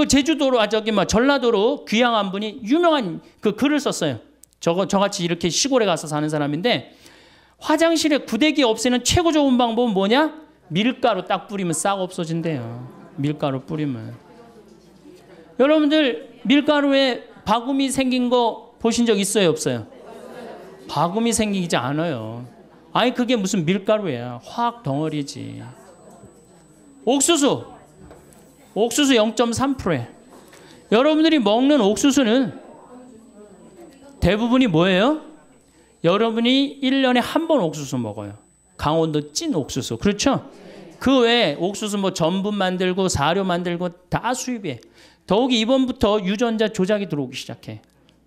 그 제주도로 아 저기 뭐 전라도로 귀향한 분이 유명한 그 글을 썼어요. 저거 저같이 이렇게 시골에 가서 사는 사람인데 화장실에 구데기 없애는 최고 좋은 방법은 뭐냐? 밀가루 딱 뿌리면 싹 없어진대요. 밀가루 뿌리면. 여러분들 밀가루에 바구미 생긴 거 보신 적 있어요, 없어요? 바구미 생기지 않아요. 아니 그게 무슨 밀가루야. 화학 덩어리지. 옥수수 옥수수 0.3%에 여러분들이 먹는 옥수수는 대부분이 뭐예요? 여러분이 1년에 한 번 옥수수 먹어요. 강원도 찐 옥수수. 그렇죠? 그 외에 옥수수 뭐 전분 만들고 사료 만들고 다 수입해. 더욱이 이번부터 유전자 조작이 들어오기 시작해.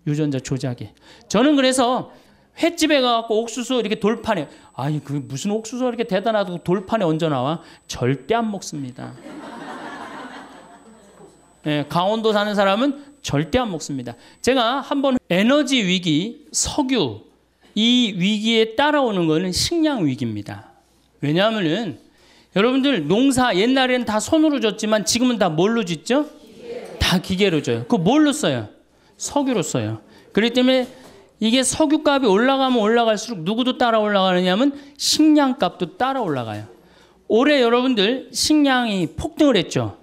유전자 조작이. 저는 그래서 횟집에 가갖 옥수수 이렇게 돌판에 아니 그 무슨 옥수수 이렇게 대단하다고 돌판에 얹어 나와 절대 안 먹습니다. 예, 강원도 사는 사람은 절대 안 먹습니다. 제가 한번 에너지 위기, 석유 이 위기에 따라오는 것은 식량 위기입니다. 왜냐하면은 여러분들 농사 옛날에는 다 손으로 졌지만 지금은 다 뭘로 짓죠? 다 기계로 져요. 그 뭘로 써요? 석유로 써요. 그렇기 때문에 이게 석유값이 올라가면 올라갈수록 누구도 따라 올라가느냐면 식량값도 따라 올라가요. 올해 여러분들 식량이 폭등을 했죠.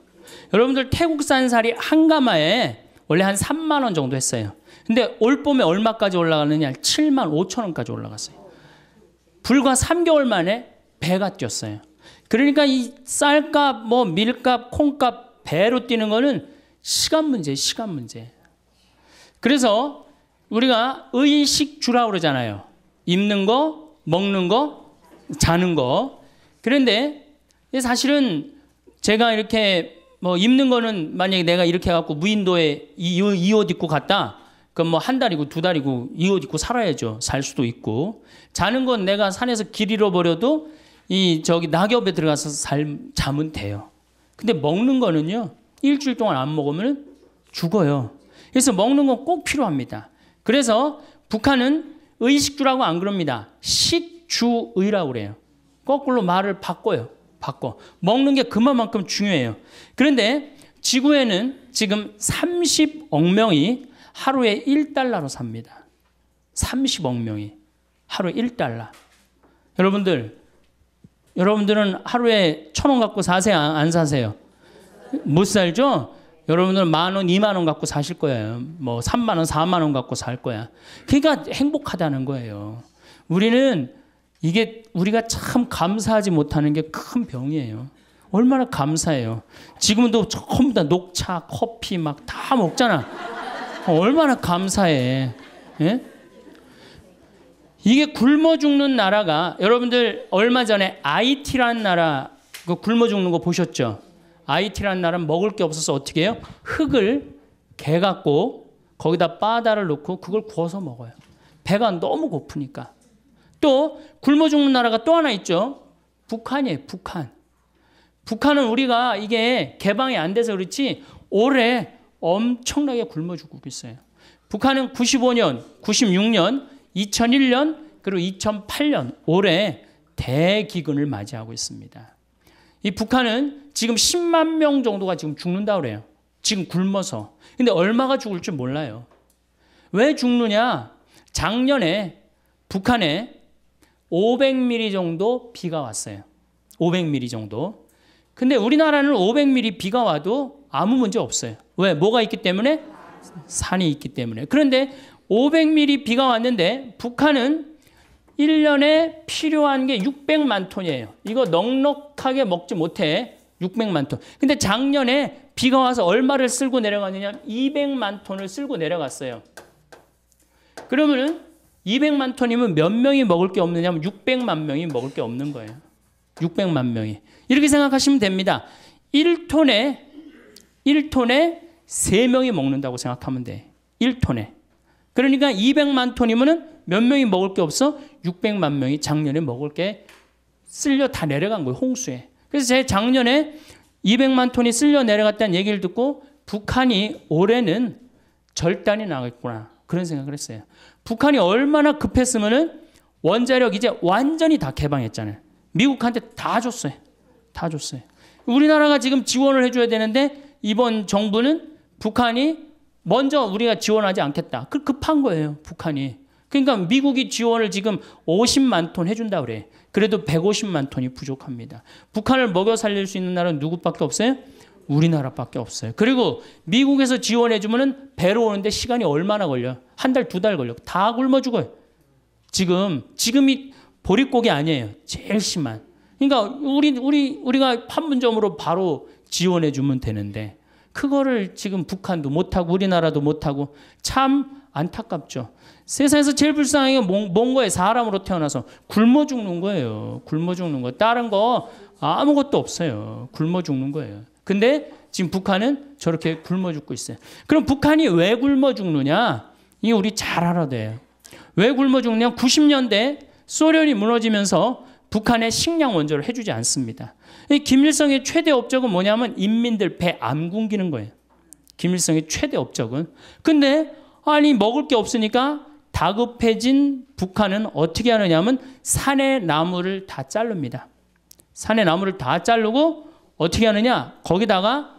여러분들 태국산 살이 한 가마에 원래 한 3만 원 정도 했어요. 근데 올 봄에 얼마까지 올라가느냐? 7만 5천 원까지 올라갔어요. 불과 3개월 만에 배가 뛰었어요. 그러니까 이 쌀값, 뭐 밀값, 콩값 배로 뛰는 거는 시간 문제, 시간 문제. 그래서 우리가 의식주라 그러잖아요. 입는 거, 먹는 거, 자는 거. 그런데 사실은 제가 이렇게 뭐 입는 거는 만약에 내가 이렇게 해갖고 무인도에 이 옷 입고 갔다. 그럼 뭐 한 달이고 두 달이고 이 옷 입고 살아야죠. 살 수도 있고. 자는 건 내가 산에서 길 잃어버려도 이 저기 낙엽에 들어가서 살, 잠은 돼요. 근데 먹는 거는요. 일주일 동안 안 먹으면 죽어요. 그래서 먹는 건 꼭 필요합니다. 그래서 북한은 의식주라고 안 그럽니다. 식주의라고 그래요. 거꾸로 말을 바꿔요. 받고 먹는 게 그만큼 중요해요. 그런데 지구에는 지금 30억 명이 하루에 1달러로 삽니다. 30억 명이 하루에 1달러. 여러분들 여러분들은 하루에 천 원 갖고 사세요? 안 사세요? 못 살죠? 여러분들은 만 원, 이만 원 갖고 사실 거예요. 뭐, 삼만 원, 사만 원 갖고 살 거야. 그러니까 행복하다는 거예요. 우리는 이게 우리가 참 감사하지 못하는 게 큰 병이에요. 얼마나 감사해요. 지금도 전부 다 녹차, 커피 막 다 먹잖아. 얼마나 감사해. 예? 이게 굶어 죽는 나라가 여러분들 얼마 전에 IT라는 나라 그 굶어 죽는 거 보셨죠? IT라는 나라는 먹을 게 없어서 어떻게 해요? 흙을 개 갖고 거기다 바다를 놓고 그걸 구워서 먹어요. 배가 너무 고프니까. 또 굶어 죽는 나라가 또 하나 있죠. 북한이에요. 북한. 북한은 우리가 이게 개방이 안 돼서 그렇지 올해 엄청나게 굶어 죽고 있어요. 북한은 95년, 96년, 2001년, 그리고 2008년 올해 대기근을 맞이하고 있습니다. 이 북한은 지금 10만 명 정도가 지금 죽는다 그래요. 지금 굶어서. 근데 얼마가 죽을지 몰라요. 왜 죽느냐? 작년에 북한에 500mm 정도 비가 왔어요. 500mm 정도. 근데 우리나라는 500mm 비가 와도 아무 문제 없어요. 왜? 뭐가 있기 때문에? 산이 있기 때문에. 그런데 500mm 비가 왔는데 북한은 1년에 필요한 게 600만 톤이에요. 이거 넉넉하게 먹지 못해. 600만 톤. 근데 작년에 비가 와서 얼마를 쓸고 내려갔느냐? 200만 톤을 쓸고 내려갔어요. 그러면은 200만 톤이면 몇 명이 먹을 게 없느냐면 600만 명이 먹을 게 없는 거예요. 600만 명이. 이렇게 생각하시면 됩니다. 1톤에 1톤에 3명이 먹는다고 생각하면 돼. 1톤에. 그러니까 200만 톤이면몇 명이 먹을 게 없어? 600만 명이 작년에 먹을 게 쓸려 다 내려간 거예요. 홍수에. 그래서 제 작년에 200만 톤이 쓸려 내려갔다는 얘기를 듣고 북한이 올해는 절단이 나겠구나. 그런 생각을 했어요. 북한이 얼마나 급했으면은 원자력 이제 완전히 다 개방했잖아요. 미국한테 다 줬어요. 다 줬어요. 우리나라가 지금 지원을 해줘야 되는데 이번 정부는 북한이 먼저 우리가 지원하지 않겠다. 그 급한 거예요. 북한이. 그러니까 미국이 지원을 지금 50만 톤 해준다 그래. 그래도 150만 톤이 부족합니다. 북한을 먹여 살릴 수 있는 나라는 누구밖에 없어요? 우리나라밖에 없어요. 그리고 미국에서 지원해주면 배로 오는데 시간이 얼마나 걸려? 한 달, 두 달 걸려. 다 굶어 죽어요. 지금, 지금이 보릿고개 아니에요. 제일 심한. 그러니까 우리, 우리, 우리가 판문점으로 바로 지원해주면 되는데, 그거를 지금 북한도 못하고 우리나라도 못하고 참 안타깝죠. 세상에서 제일 불쌍한 게 뭔, 가에 사람으로 태어나서 굶어 죽는 거예요. 굶어 죽는 거. 다른 거 아무것도 없어요. 굶어 죽는 거예요. 근데 지금 북한은 저렇게 굶어 죽고 있어요. 그럼 북한이 왜 굶어 죽느냐? 이 우리 잘 알아야 돼요. 왜 굶어 죽냐 90년대 소련이 무너지면서 북한에 식량 원조를 해주지 않습니다. 이 김일성의 최대 업적은 뭐냐면 인민들 배 안 굶기는 거예요. 김일성의 최대 업적은. 근데 아니 먹을 게 없으니까 다급해진 북한은 어떻게 하느냐면 산의 나무를 다 자릅니다. 산의 나무를 다 자르고 어떻게 하느냐? 거기다가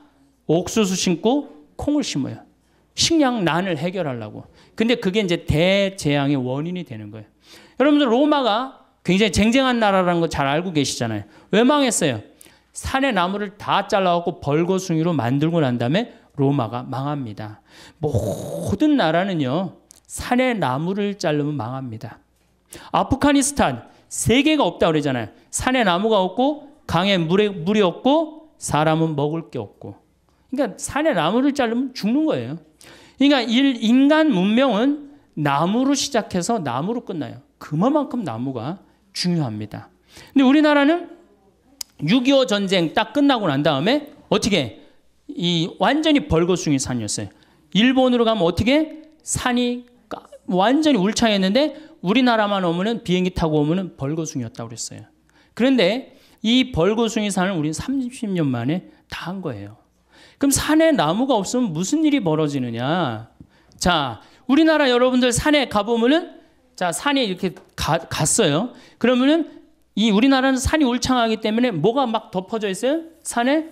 옥수수 심고 콩을 심어요. 식량난을 해결하려고. 근데 그게 이제 대재앙의 원인이 되는 거예요. 여러분들 로마가 굉장히 쟁쟁한 나라라는 걸 잘 알고 계시잖아요. 왜 망했어요? 산의 나무를 다 잘라갖고 벌거숭이로 만들고 난 다음에 로마가 망합니다. 모든 나라는요, 산의 나무를 자르면 망합니다. 아프가니스탄, 세계가 없다 고 그러잖아요. 산의 나무가 없고 강에 물에, 물이 없고 사람은 먹을 게 없고. 그러니까 산에 나무를 자르면 죽는 거예요. 그러니까 일, 인간 문명은 나무로 시작해서 나무로 끝나요. 그만큼 나무가 중요합니다. 근데 우리나라는 6.25 전쟁 딱 끝나고 난 다음에 어떻게 이 완전히 벌거숭이 산이었어요. 일본으로 가면 어떻게 산이 완전히 울창했는데 우리나라만 오면은 비행기 타고 오면은 벌거숭이였다고 그랬어요. 그런데 이 벌거숭이 산을 우리는 30년 만에 다 한 거예요. 그럼 산에 나무가 없으면 무슨 일이 벌어지느냐? 자, 우리나라 여러분들 산에 가보면은 자, 산에 이렇게 가, 갔어요. 그러면은 이 우리나라는 산이 울창하기 때문에 뭐가 막 덮어져 있어요? 산에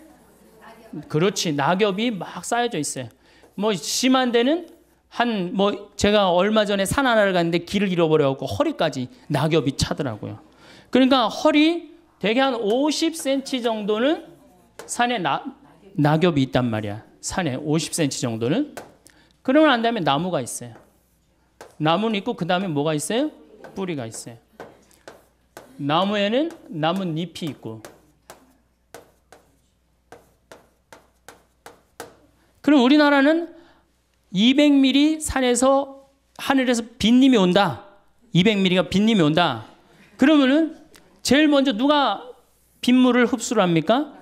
그렇지 낙엽이 막 쌓여져 있어요. 뭐 심한 데는 한 뭐 제가 얼마 전에 산 하나를 갔는데 길을 잃어버려갖고 허리까지 낙엽이 차더라고요. 그러니까 허리 대개 한 50cm 정도는 산에 나, 낙엽이 있단 말이야. 산에 50cm 정도는. 그러면 안 되면 나무가 있어요. 나무는 있고 그 다음에 뭐가 있어요? 뿌리가 있어요. 나무에는 나뭇잎이 있고 그럼 우리나라는 200mm 산에서 하늘에서 빗님이 온다. 200mm가 빗님이 온다. 그러면은 제일 먼저 누가 빗물을 흡수를 합니까?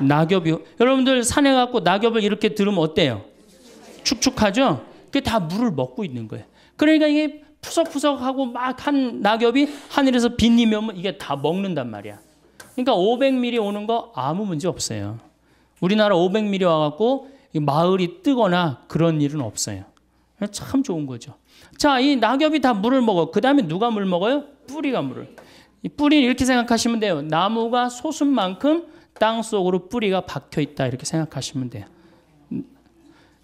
낙엽이. 여러분들 산에 갖고 낙엽을 이렇게 들으면 어때요? 축축하죠? 그게 다 물을 먹고 있는 거예요. 그러니까 이게 푸석푸석하고 막 한 낙엽이 하늘에서 빗이면 이게 다 먹는단 말이야. 그러니까 500mm 오는 거 아무 문제 없어요. 우리나라 500mm 와갖고 마을이 뜨거나 그런 일은 없어요. 참 좋은 거죠. 자, 이 낙엽이 다 물을 먹어. 그 다음에 누가 물 먹어요? 뿌리가 물을. 이 뿌리 이렇게 생각하시면 돼요. 나무가 솟은만큼 땅 속으로 뿌리가 박혀 있다 이렇게 생각하시면 돼요.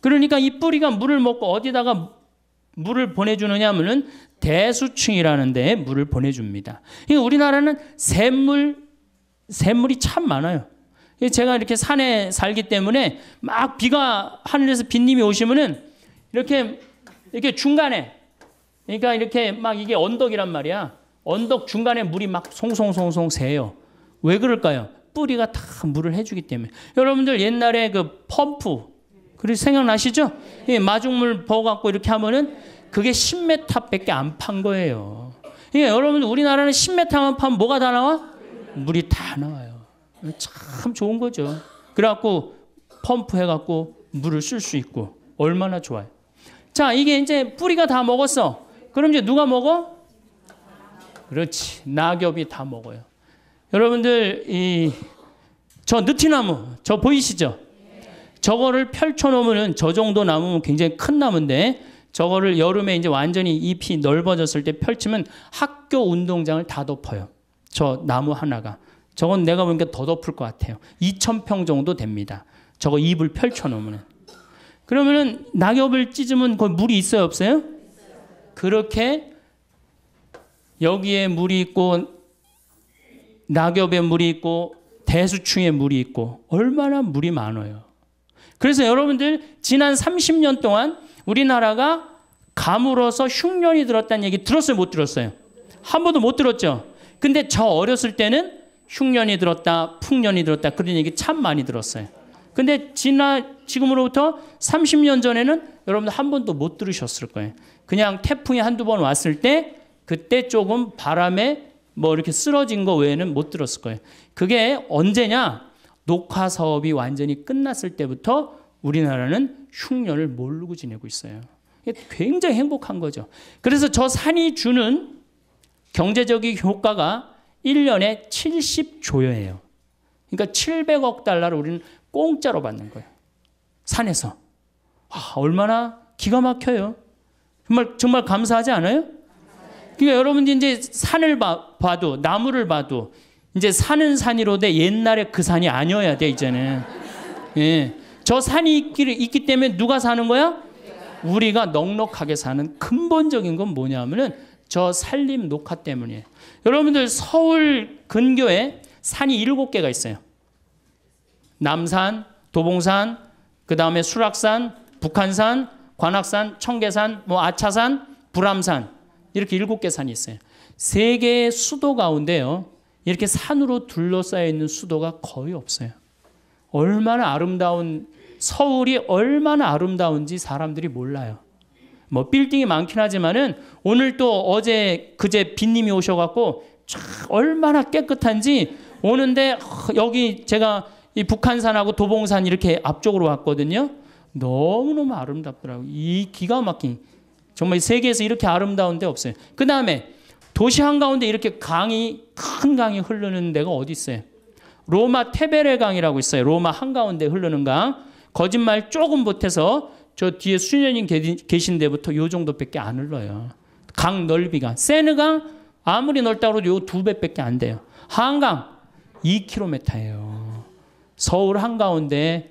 그러니까 이 뿌리가 물을 먹고 어디다가 물을 보내주느냐 하면은 대수층이라는 데에 물을 보내줍니다. 그러니까 우리나라는 샘물, 샘물이 참 많아요. 제가 이렇게 산에 살기 때문에 막 비가 하늘에서 빗님이 오시면은 이렇게 이렇게 중간에 그러니까 이렇게 막 이게 언덕이란 말이야. 언덕 중간에 물이 막 송송송송 새요. 왜 그럴까요? 뿌리가 다 물을 해주기 때문에. 여러분들 옛날에 그 펌프, 그리 생각나시죠? 예, 마중물 부어갖고 이렇게 하면은 그게 10m 밖에 안 판 거예요. 예, 여러분들 우리나라는 10m만 파면 뭐가 다 나와? 물이 다 나와요. 참 좋은 거죠. 그래갖고 펌프 해갖고 물을 쓸 수 있고 얼마나 좋아요. 자, 이게 이제 뿌리가 다 먹었어. 그럼 이제 누가 먹어? 그렇지. 낙엽이 다 먹어요. 여러분들 이 저 느티나무 저 보이시죠? 저거를 펼쳐 놓으면은 저 정도 나무면 굉장히 큰 나무인데 저거를 여름에 이제 완전히 잎이 넓어졌을 때 펼치면 학교 운동장을 다 덮어요. 저 나무 하나가. 저건 내가 보니까 더 덮을 것 같아요. 2,000평 정도 됩니다. 저거 잎을 펼쳐놓으면. 그러면은 낙엽을 찢으면 거기 물이 있어요, 없어요? 그렇게 여기에 물이 있고 낙엽에 물이 있고 대수충에 물이 있고 얼마나 물이 많아요. 그래서 여러분들 지난 30년 동안 우리나라가 가물어서 흉년이 들었다는 얘기 들었어요, 못 들었어요? 한 번도 못 들었죠. 근데 저 어렸을 때는 흉년이 들었다, 풍년이 들었다 그런 얘기 참 많이 들었어요. 근데 지나 지금으로부터 30년 전에는 여러분들 한 번도 못 들으셨을 거예요. 그냥 태풍이 한두 번 왔을 때 그때 조금 바람에 뭐 이렇게 쓰러진 거 외에는 못 들었을 거예요. 그게 언제냐? 녹화 사업이 완전히 끝났을 때부터 우리나라는 흉년을 모르고 지내고 있어요. 굉장히 행복한 거죠. 그래서 저 산이 주는 경제적인 효과가 1년에 70조여예요. 그러니까 700억 달러를 우리는 공짜로 받는 거예요. 산에서. 아, 얼마나 기가 막혀요. 정말 정말 감사하지 않아요? 그러니까 여러분들 이제 산을 봐, 봐도 나무를 봐도 이제 산은 산이로되 옛날에 그 산이 아니어야 돼 이제는. 예. 저 산이 있기, 있기 때문에 누가 사는 거야? 우리가 넉넉하게 사는 근본적인 건 뭐냐면은 저 산림 녹화 때문이에요. 여러분들 서울 근교에 산이 일곱 개가 있어요. 남산, 도봉산, 그 다음에 수락산, 북한산, 관악산, 청계산, 뭐 아차산, 불암산. 이렇게 일곱 개 산이 있어요. 세 개의 수도 가운데요. 이렇게 산으로 둘러싸여 있는 수도가 거의 없어요. 얼마나 아름다운 서울이 얼마나 아름다운지 사람들이 몰라요. 뭐 빌딩이 많긴 하지만은 오늘 또 어제 그제 빈님이 오셔갖고 얼마나 깨끗한지 오는데 여기 제가 이 북한산하고 도봉산 이렇게 앞쪽으로 왔거든요. 너무너무 아름답더라고요. 이 기가 막힌 정말 세계에서 이렇게 아름다운 데 없어요. 그 다음에 도시 한가운데 이렇게 강이, 큰 강이 흐르는 데가 어디 있어요? 로마 테베레 강이라고 있어요. 로마 한가운데 흐르는 강. 거짓말 조금 보태서 저 뒤에 수녀님 계신 데부터 요 정도밖에 안 흘러요. 강 넓이가. 세느강 아무리 넓다고 해도 요 두 배밖에 안 돼요. 한강 2km예요. 서울 한가운데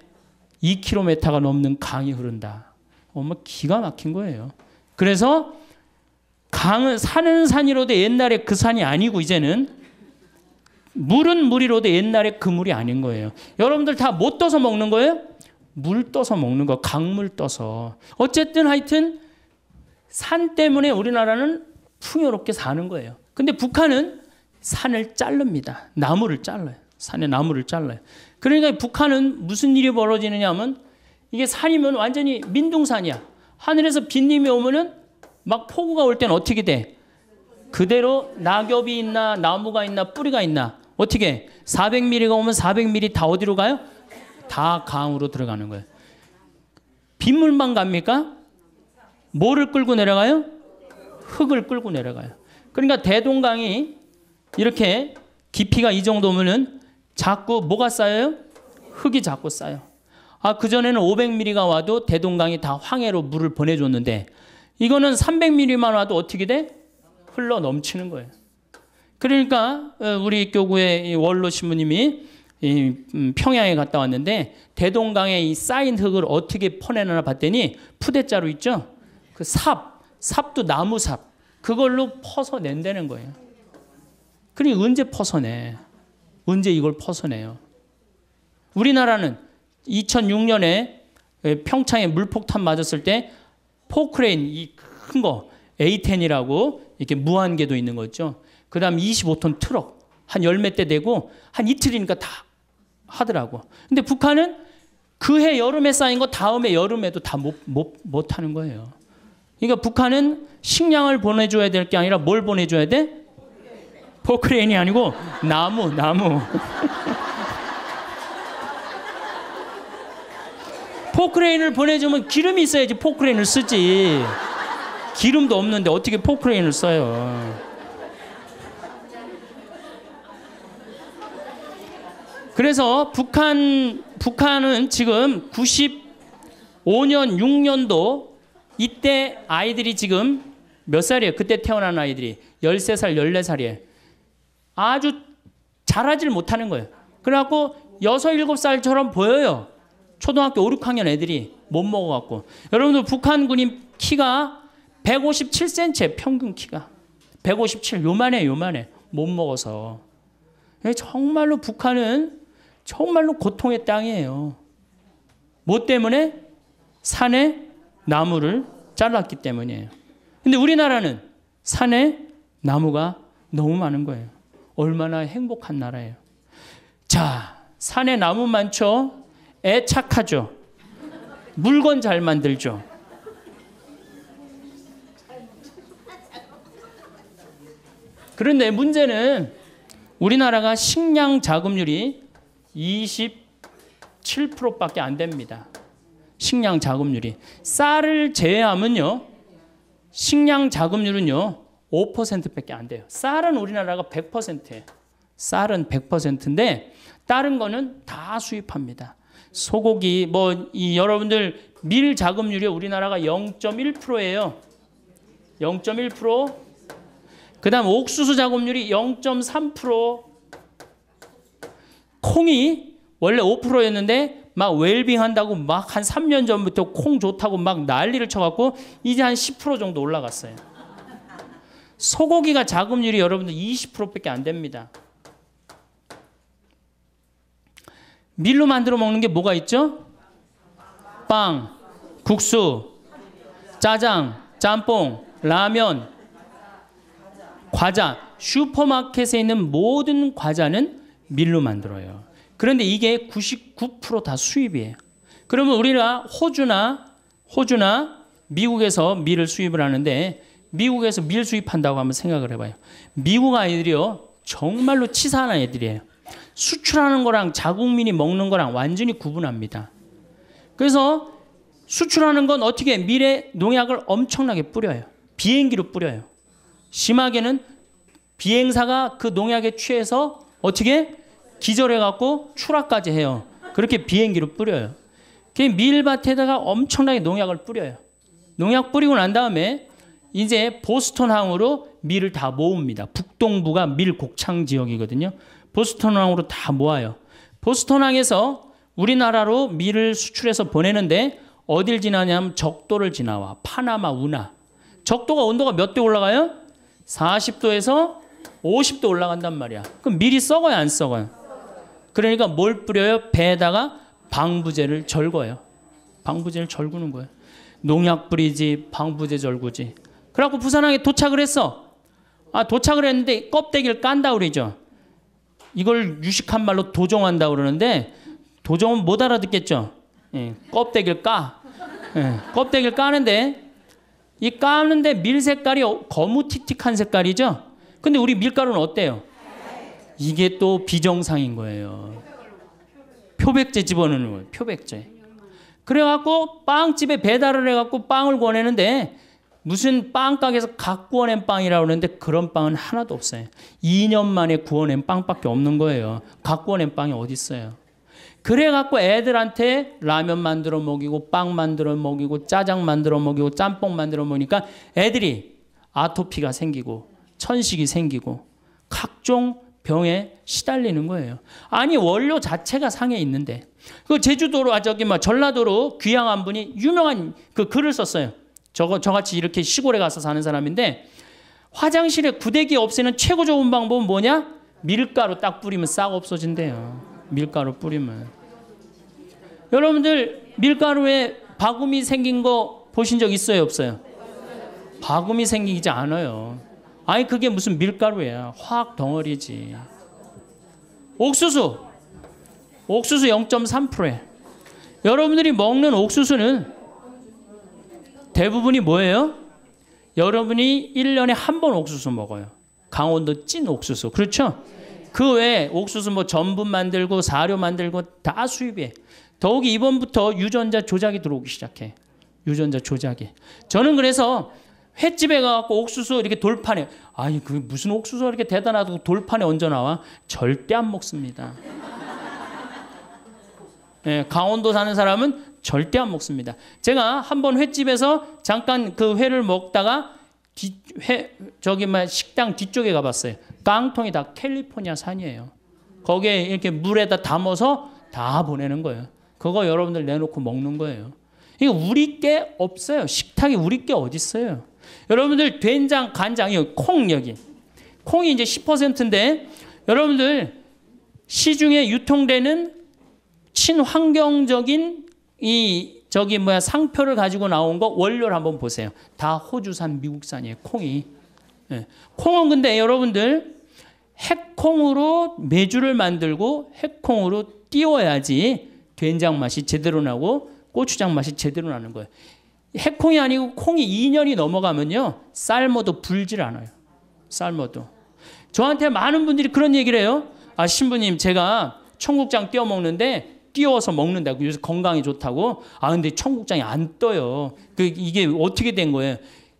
2km가 넘는 강이 흐른다. 어머 기가 막힌 거예요. 그래서 강은 산은 산이로도 옛날에 그 산이 아니고 이제는 물은 물이로도 옛날에 그 물이 아닌 거예요. 여러분들 다못 뭐 떠서 먹는 거예요? 물 떠서 먹는 거, 강물 떠서. 어쨌든 하여튼 산 때문에 우리나라는 풍요롭게 사는 거예요. 근데 북한은 산을 자릅니다. 나무를 잘라요. 산에 나무를 잘라요. 그러니까 북한은 무슨 일이 벌어지느냐 하면 이게 산이면 완전히 민둥산이야. 하늘에서 빗님이 오면은 막 폭우가 올 때는 어떻게 돼? 그대로 낙엽이 있나 나무가 있나 뿌리가 있나 어떻게 400mm가 오면 400mm 다 어디로 가요? 다 강으로 들어가는 거예요. 빗물만 갑니까? 뭐를 끌고 내려가요? 흙을 끌고 내려가요. 그러니까 대동강이 이렇게 깊이가 이 정도면은 자꾸 뭐가 쌓여요? 흙이 자꾸 쌓여. 아, 그전에는 500mm가 와도 대동강이 다 황해로 물을 보내줬는데 이거는 300mm만 와도 어떻게 돼? 흘러 넘치는 거예요. 그러니까 어, 우리 교구의 원로 신부님이 음, 평양에 갔다 왔는데 대동강에 이 쌓인 흙을 어떻게 퍼내느냐 봤더니 푸대자루 있죠? 그 삽, 삽도 나무 삽. 그걸로 퍼서 낸다는 거예요. 그러니 언제 퍼서 내? 언제 이걸 퍼서 내요? 우리나라는 2006년에 평창에 물폭탄 맞았을 때 포크레인 이 큰 거 A10이라고 이렇게 무한계도 있는 거죠. 그다음 25톤 트럭 한 열 몇 대 되고 한 이틀이니까 다 하더라고. 근데 북한은 그해 여름에 쌓인 거 다음에 여름에도 다못못못 하는 거예요. 그러니까 북한은 식량을 보내줘야 될 게 아니라 뭘 보내줘야 돼? 포크레인이 아니고 나무 나무. 포크레인을 보내주면 기름이 있어야지 포크레인을 쓰지. 기름도 없는데 어떻게 포크레인을 써요? 그래서 북한 북한은 지금 95년 6년도 이때 아이들이 지금 몇 살이에요? 그때 태어난 아이들이 13살, 14살이에요. 아주 자라질 못하는 거예요. 그래갖고 6, 7살처럼 보여요. 초등학교 5, 6학년 애들이 못 먹어갖고 여러분들 북한군인 키가 157cm 평균 키가 157 요만해 요만해 못 먹어서 예, 정말로 북한은 정말로 고통의 땅이에요. 뭐 때문에? 산에 나무를 잘랐기 때문이에요. 근데 우리나라는 산에 나무가 너무 많은 거예요. 얼마나 행복한 나라예요. 자, 산에 나무 많죠? 애 착하죠. 물건 잘 만들죠. 그런데 문제는 우리나라가 식량 자금률이 27%밖에 안 됩니다. 식량 자금률이 쌀을 제외하면요. 식량 자금률은요. 5%밖에 안 돼요. 쌀은 우리나라가 100%예요. 쌀은 100%인데 다른 거는 다 수입합니다. 소고기 뭐 이 여러분들 밀 자급률이 우리나라가 0.1%예요. 0.1%. 그다음 옥수수 자급률이 0.3%. 콩이 원래 5%였는데 막 웰빙 한다고 막 한 3년 전부터 콩 좋다고 막 난리를 쳐갖고 이제 한 10% 정도 올라갔어요. 소고기가 자급률이 여러분들 20%밖에 안 됩니다. 밀로 만들어 먹는 게 뭐가 있죠? 빵, 국수, 짜장, 짬뽕, 라면, 과자. 슈퍼마켓에 있는 모든 과자는 밀로 만들어요. 그런데 이게 99%다 수입이에요. 그러면 우리가 호주나 호주나 미국에서 밀을 수입을 하는데 미국에서 밀 수입한다고 한번 생각을 해봐요. 미국 아이들이요 정말로 치사한 아이들이에요. 수출하는 거랑 자국민이 먹는 거랑 완전히 구분합니다. 그래서 수출하는 건 어떻게 미래 농약을 엄청나게 뿌려요. 비행기로 뿌려요. 심하게는 비행사가 그 농약에 취해서 어떻게 기절해갖고 추락까지 해요. 그렇게 비행기로 뿌려요. 그 밀밭에다가 엄청나게 농약을 뿌려요. 농약 뿌리고 난 다음에 이제 보스턴항으로 밀을 다 모읍니다. 북동부가 밀 곡창 지역이거든요. 보스턴항으로 다 모아요. 보스턴항에서 우리나라로 밀을 수출해서 보내는데 어딜 지나냐면 적도를 지나와. 파나마 운하. 적도가 온도가 몇도 올라가요? 40도에서 50도 올라간단 말이야. 그럼 밀이 썩어요, 안 썩어요? 그러니까 뭘 뿌려요? 배에다가 방부제를 절거요 방부제를 절구는 거예요. 농약 뿌리지, 방부제 절구지. 그래갖고 부산항에 도착을 했어. 아, 도착을 했는데 껍데기를 깐다 그러죠. 이걸 유식한 말로 도정한다 그러는데 도정은 못 알아듣겠죠. 예, 껍데기를 까. 예, 껍데기를 까는데 이 까는데 밀 색깔이 거무틱틱한 색깔이죠. 근데 우리 밀가루는 어때요? 이게 또 비정상인 거예요. 표백제 집어넣는 거예요. 표백제. 그래갖고 빵집에 배달을 해갖고 빵을 권했는데 무슨 빵가게에서 각 구워낸 빵이라고 그러는데 그런 빵은 하나도 없어요. 2년 만에 구워낸 빵밖에 없는 거예요. 각 구워낸 빵이 어디 있어요? 그래갖고 애들한테 라면 만들어 먹이고 빵 만들어 먹이고 짜장 만들어 먹이고 짬뽕 만들어 먹으니까 애들이 아토피가 생기고 천식이 생기고 각종 병에 시달리는 거예요. 아니 원료 자체가 상해 있는데 그 제주도로 아 저기 뭐 전라도로 귀향한 분이 유명한 그 글을 썼어요. 저거 저같이 이렇게 시골에 가서 사는 사람인데 화장실에 구데기 없애는 최고 좋은 방법은 뭐냐? 밀가루 딱 뿌리면 싹 없어진대요. 밀가루 뿌리면. 여러분들 밀가루에 바구미 생긴 거 보신 적 있어요, 없어요? 바구미 생기지 않아요. 아니 그게 무슨 밀가루야. 화학 덩어리지. 옥수수. 옥수수 0.3%에 여러분들이 먹는 옥수수는 대부분이 뭐예요? 여러분이 1년에 한 번 옥수수 먹어요. 강원도 찐 옥수수. 그렇죠? 그 외에 옥수수 뭐 전분 만들고 사료 만들고 다 수입해. 더욱이 이번부터 유전자 조작이 들어오기 시작해. 유전자 조작이. 저는 그래서 횟집에 가갖 옥수수 이렇게 돌판에 아니 그 무슨 옥수수 이렇게 대단하다고 돌판에 얹어 나와 절대 안 먹습니다. 예, 강원도 사는 사람은 절대 안 먹습니다. 제가 한 번 횟집에서 잠깐 그 회를 먹다가 뒤, 회, 저기 말 식당 뒤쪽에 가봤어요. 깡통이 다 캘리포니아 산이에요. 거기에 이렇게 물에다 담아서 다 보내는 거예요. 그거 여러분들 내놓고 먹는 거예요. 이거 우리 게 없어요. 식탁이 우리 게 어디 있어요? 여러분들 된장, 간장, 여기 콩 여기. 콩이 이제 10%인데 여러분들 시중에 유통되는 친환경적인 이 저기 뭐야 상표를 가지고 나온 거 원료를 한번 보세요. 다 호주산 미국산이에요. 콩이. 네. 콩은 근데 여러분들 핵콩으로 메주를 만들고 핵콩으로 띄워야지 된장 맛이 제대로 나고 고추장 맛이 제대로 나는 거예요. 핵콩이 아니고 콩이 2년이 넘어가면요. 삶아도 불질 않아요. 삶아도. 저한테 많은 분들이 그런 얘기를 해요. 아, 신부님, 제가 청국장 띄워 먹는데 띄워서 먹는다고 요새 건강에 좋다고 아 근데 청국장이 안 떠요 그 이게 어떻게 된 거예요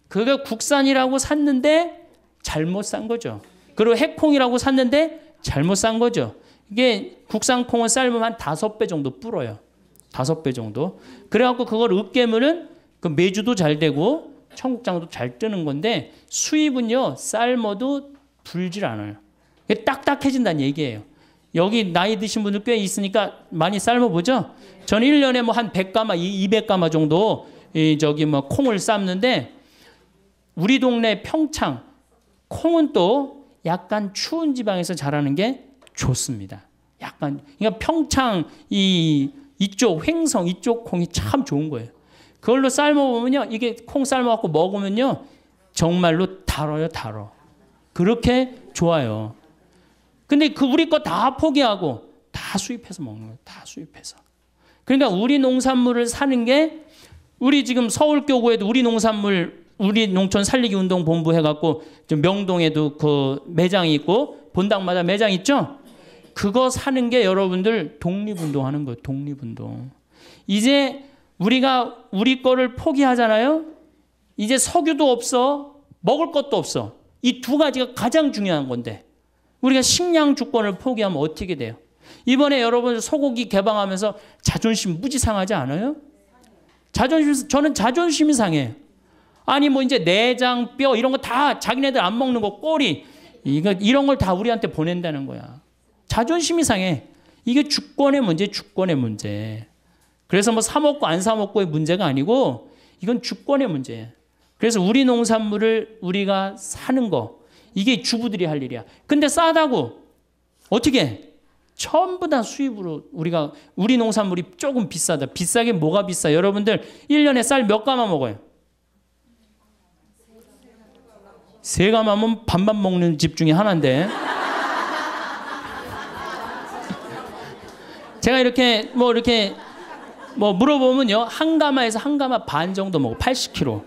그가 국산이라고 샀는데 잘못 산 거죠 그리고 해콩이라고 샀는데 잘못 산 거죠 이게 국산 콩은 삶으면 한 다섯 배 정도 불어요 다섯 배 정도 그래갖고 그걸 으깨면은 그 매주도 잘 되고 청국장도 잘 뜨는 건데 수입은요 삶어도 불질 않아요 딱딱해진다는 얘기예요 여기 나이 드신 분들 꽤 있으니까 많이 삶아보죠. 저 1년에 뭐한 100가마, 200가마 정도 이 저기 뭐 콩을 삶는데 우리 동네 평창 콩은 또 약간 추운 지방에서 자라는 게 좋습니다. 약간 그러니까 평창 이 이쪽 횡성 이쪽 콩이 참 좋은 거예요. 그걸로 삶아 보면요. 이게 콩 삶아 갖고 먹으면요. 정말로 달어요, 달어. 그렇게 좋아요. 근데 그 우리 거 다 포기하고 다 수입해서 먹는 거예요. 다 수입해서. 그러니까 우리 농산물을 사는 게 우리 지금 서울교구에도 우리 농산물 우리 농촌 살리기 운동 본부 해갖고 명동에도 그 매장이 있고 본당마다 매장 있죠. 그거 사는 게 여러분들 독립운동 하는 거예요. 독립운동. 이제 우리가 우리 거를 포기하잖아요. 이제 석유도 없어. 먹을 것도 없어. 이 두 가지가 가장 중요한 건데. 우리가 식량 주권을 포기하면 어떻게 돼요? 이번에 여러분 소고기 개방하면서 자존심 무지 상하지 않아요? 자존심 저는 자존심이 상해요. 아니 뭐 이제 내장 뼈 이런 거 다 자기네들 안 먹는 거 꼬리 이거 이런 걸 다 우리한테 보낸다는 거야. 자존심이 상해. 이게 주권의 문제, 주권의 문제. 그래서 뭐사 먹고 안 사 먹고의 문제가 아니고 이건 주권의 문제예요. 그래서 우리 농산물을 우리가 사는 거 이게 주부들이 할 일이야. 근데 싸다고 어떻게 해? 전부 다 수입으로 우리가 우리 농산물이 조금 비싸다. 비싸게 뭐가 비싸? 여러분들 1년에 쌀 몇 가마 먹어요? 세 가마면 반반 먹는 집 중에 하나인데. 제가 이렇게 뭐 이렇게 뭐 물어보면요. 한 가마에서 한 가마 반 정도 먹어. 80kg.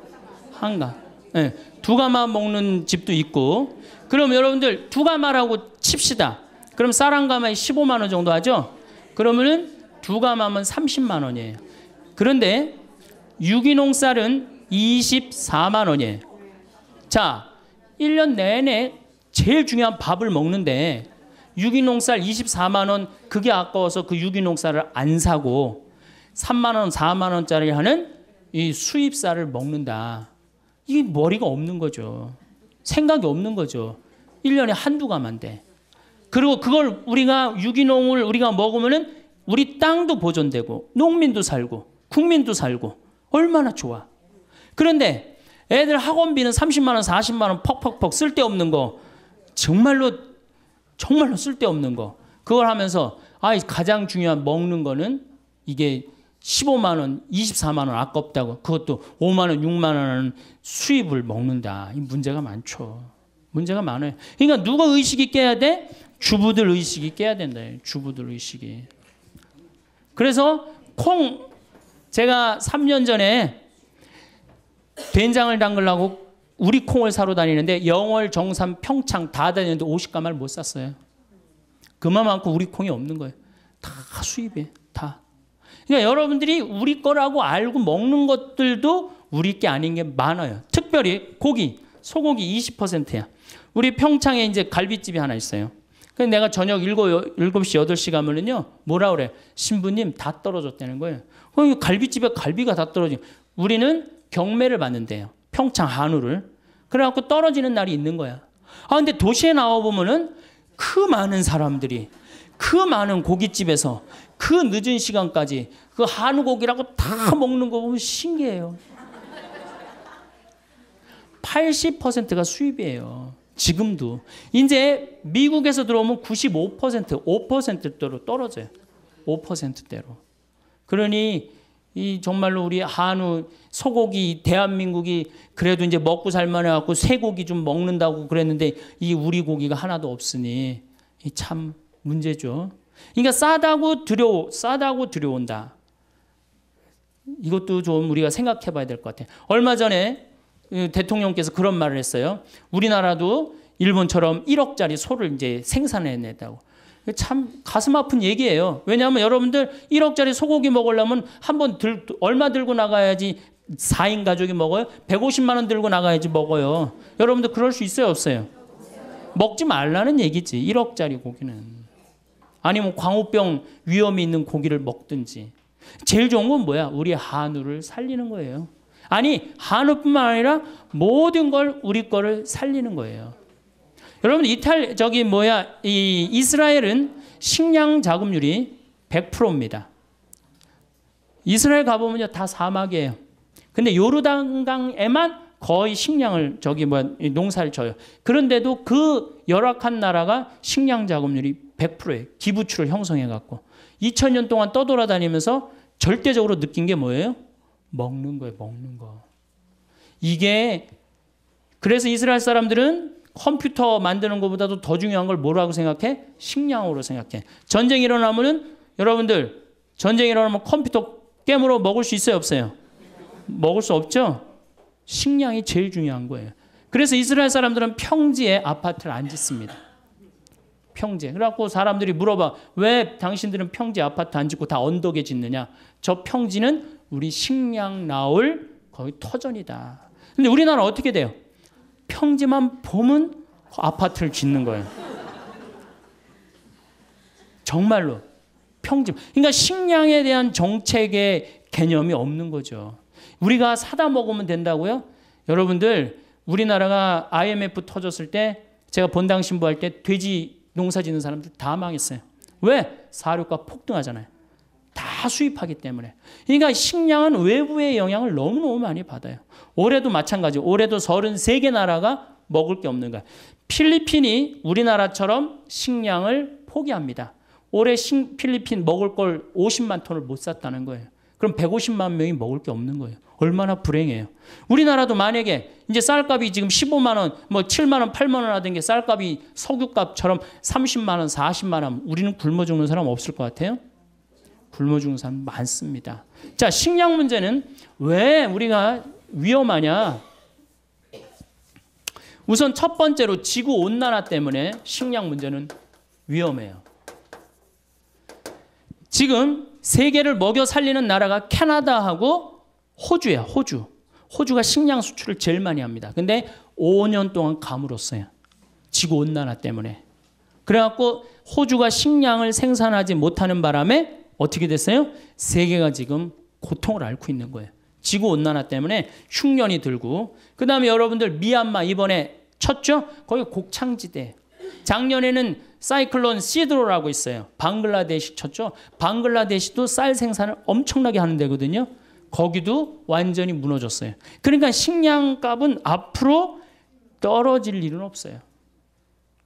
한 가. 예, 두 가마 먹는 집도 있고. 그럼 여러분들 두 가마라고 칩시다. 그럼 쌀 한 가마에 15만 원 정도 하죠? 그러면은 두 가마면 30만 원이에요. 그런데 유기농 쌀은 24만 원이에요. 자, 1년 내내 제일 중요한 밥을 먹는데 유기농 쌀 24만 원 그게 아까워서 그 유기농 쌀을 안 사고 3만 원, 4만 원짜리 하는 이 수입 쌀을 먹는다. 이게 머리가 없는 거죠. 생각이 없는 거죠. 1년에 한두 가만 돼. 그리고 그걸 우리가 유기농을 우리가 먹으면은 우리 땅도 보존되고 농민도 살고 국민도 살고 얼마나 좋아. 그런데 애들 학원비는 30만 원, 40만 원 퍽퍽퍽 쓸데없는 거 정말로 정말로 쓸데없는 거 그걸 하면서 아 가장 중요한 먹는 거는 이게 15만 원, 24만 원 아깝다고 그것도 5만 원, 6만 원 수입을 먹는다. 이 문제가 많죠. 문제가 많아요. 그러니까 누가 의식이 깨야 돼? 주부들 의식이 깨야 된다. 주부들 의식이. 그래서 콩 제가 3년 전에 된장을 담글라고 우리 콩을 사러 다니는데 영월, 정삼, 평창 다 다니는데 50가마를 못 샀어요. 그만큼 우리 콩이 없는 거예요. 다 수입이에요. 다. 그러니까 여러분들이 우리 거라고 알고 먹는 것들도 우리 게 아닌 게 많아요. 특별히 고기, 소고기 20%야. 우리 평창에 이제 갈비집이 하나 있어요. 그 내가 저녁 7, 7시, 8시 가면은요, 뭐라 그래? 신부님 다 떨어졌다는 거예요. 그럼 어, 갈비집에 갈비가 다 떨어지고, 우리는 경매를 받는데요. 평창 한우를. 그래갖고 떨어지는 날이 있는 거야. 아, 근데 도시에 나와보면은 그 많은 사람들이, 그 많은 고깃집에서, 그 늦은 시간까지 그 한우고기라고 다 먹는 거 보면 신기해요. 80%가 수입이에요. 지금도. 이제 미국에서 들어오면 95%, 5%대로 떨어져요. 5%대로. 그러니 이 정말로 우리 한우 소고기 대한민국이 그래도 이제 먹고 살만해 갖고 쇠고기 좀 먹는다고 그랬는데 이 우리 고기가 하나도 없으니 참 문제죠. 그러니까 싸다고 두려워, 싸다고 두려운다. 이것도 좀 우리가 생각해 봐야 될 것 같아요. 얼마 전에 대통령께서 그런 말을 했어요. 우리나라도 일본처럼 1억짜리 소를 이제 생산해냈다고. 참 가슴 아픈 얘기예요. 왜냐하면 여러분들 1억짜리 소고기 먹으려면 한번 들, 얼마 들고 나가야지 4인 가족이 먹어요? 150만 원 들고 나가야지 먹어요. 여러분들 그럴 수 있어요, 없어요? 먹지 말라는 얘기지. 1억짜리 고기는. 아니면 뭐 광우병 위험이 있는 고기를 먹든지. 제일 좋은 건 뭐야? 우리 한우를 살리는 거예요. 아니, 한우뿐만 아니라 모든 걸 우리 거를 살리는 거예요. 여러분, 이탈, 저기 뭐야, 이 이스라엘은 식량 자금률이 100%입니다. 이스라엘 가보면요, 다 사막이에요. 근데 요르단강에만 거의 식량을 저기 뭐야 농사를 쳐요. 그런데도 그 열악한 나라가 식량 자금률이 100%의 기부추를 형성해 갖고 2000년 동안 떠돌아다니면서 절대적으로 느낀 게 뭐예요? 먹는 거예요, 먹는 거. 이게 그래서 이스라엘 사람들은 컴퓨터 만드는 것보다도 더 중요한 걸 뭐라고 생각해? 식량으로 생각해. 전쟁 일어나면은 여러분들 전쟁 일어나면 컴퓨터 깨물어 먹을 수 있어요, 없어요? 먹을 수 없죠. 식량이 제일 중요한 거예요. 그래서 이스라엘 사람들은 평지에 아파트를 안 짓습니다. 평지. 그래갖고 사람들이 물어봐. 왜 당신들은 평지 아파트 안 짓고 다 언덕에 짓느냐? 저 평지는 우리 식량 나올 거의 터전이다. 근데 우리나라 어떻게 돼요? 평지만 보면 아파트를 짓는 거예요. 정말로 평지. 그러니까 식량에 대한 정책의 개념이 없는 거죠. 우리가 사다 먹으면 된다고요? 여러분들 우리나라가 IMF 터졌을 때 제가 본당 신부할 뭐 때 돼지 농사 짓는 사람들 다 망했어요. 왜? 사료가 폭등하잖아요. 다 수입하기 때문에. 그러니까 식량은 외부의 영향을 너무너무 많이 받아요. 올해도 마찬가지. 올해도 33개 나라가 먹을 게 없는 거예요 필리핀이 우리나라처럼 식량을 포기합니다. 올해 필리핀 먹을 걸 50만 톤을 못 샀다는 거예요. 그럼 150만 명이 먹을 게 없는 거예요. 얼마나 불행해요. 우리나라도 만약에 이제 쌀값이 지금 15만 원, 뭐 7만 원, 8만 원 하던 게 쌀값이 석유값처럼 30만 원, 40만 원 우리는 굶어 죽는 사람 없을 것 같아요? 굶어 죽는 사람 많습니다. 자, 식량 문제는 왜 우리가 위험하냐? 우선 첫 번째로 지구 온난화 때문에 식량 문제는 위험해요. 지금 세계를 먹여 살리는 나라가 캐나다하고 호주야, 호주. 호주가 식량 수출을 제일 많이 합니다. 근데 5년 동안 가물었어요. 지구 온난화 때문에. 그래갖고 호주가 식량을 생산하지 못하는 바람에 어떻게 됐어요? 세계가 지금 고통을 앓고 있는 거예요. 지구 온난화 때문에 흉년이 들고 그다음에 여러분들 미얀마 이번에 쳤죠? 거기 곡창지대. 작년에는 사이클론 시드로라고 있어요. 방글라데시 쳤죠? 방글라데시도 쌀 생산을 엄청나게 하는 데거든요. 거기도 완전히 무너졌어요. 그러니까 식량값은 앞으로 떨어질 일은 없어요.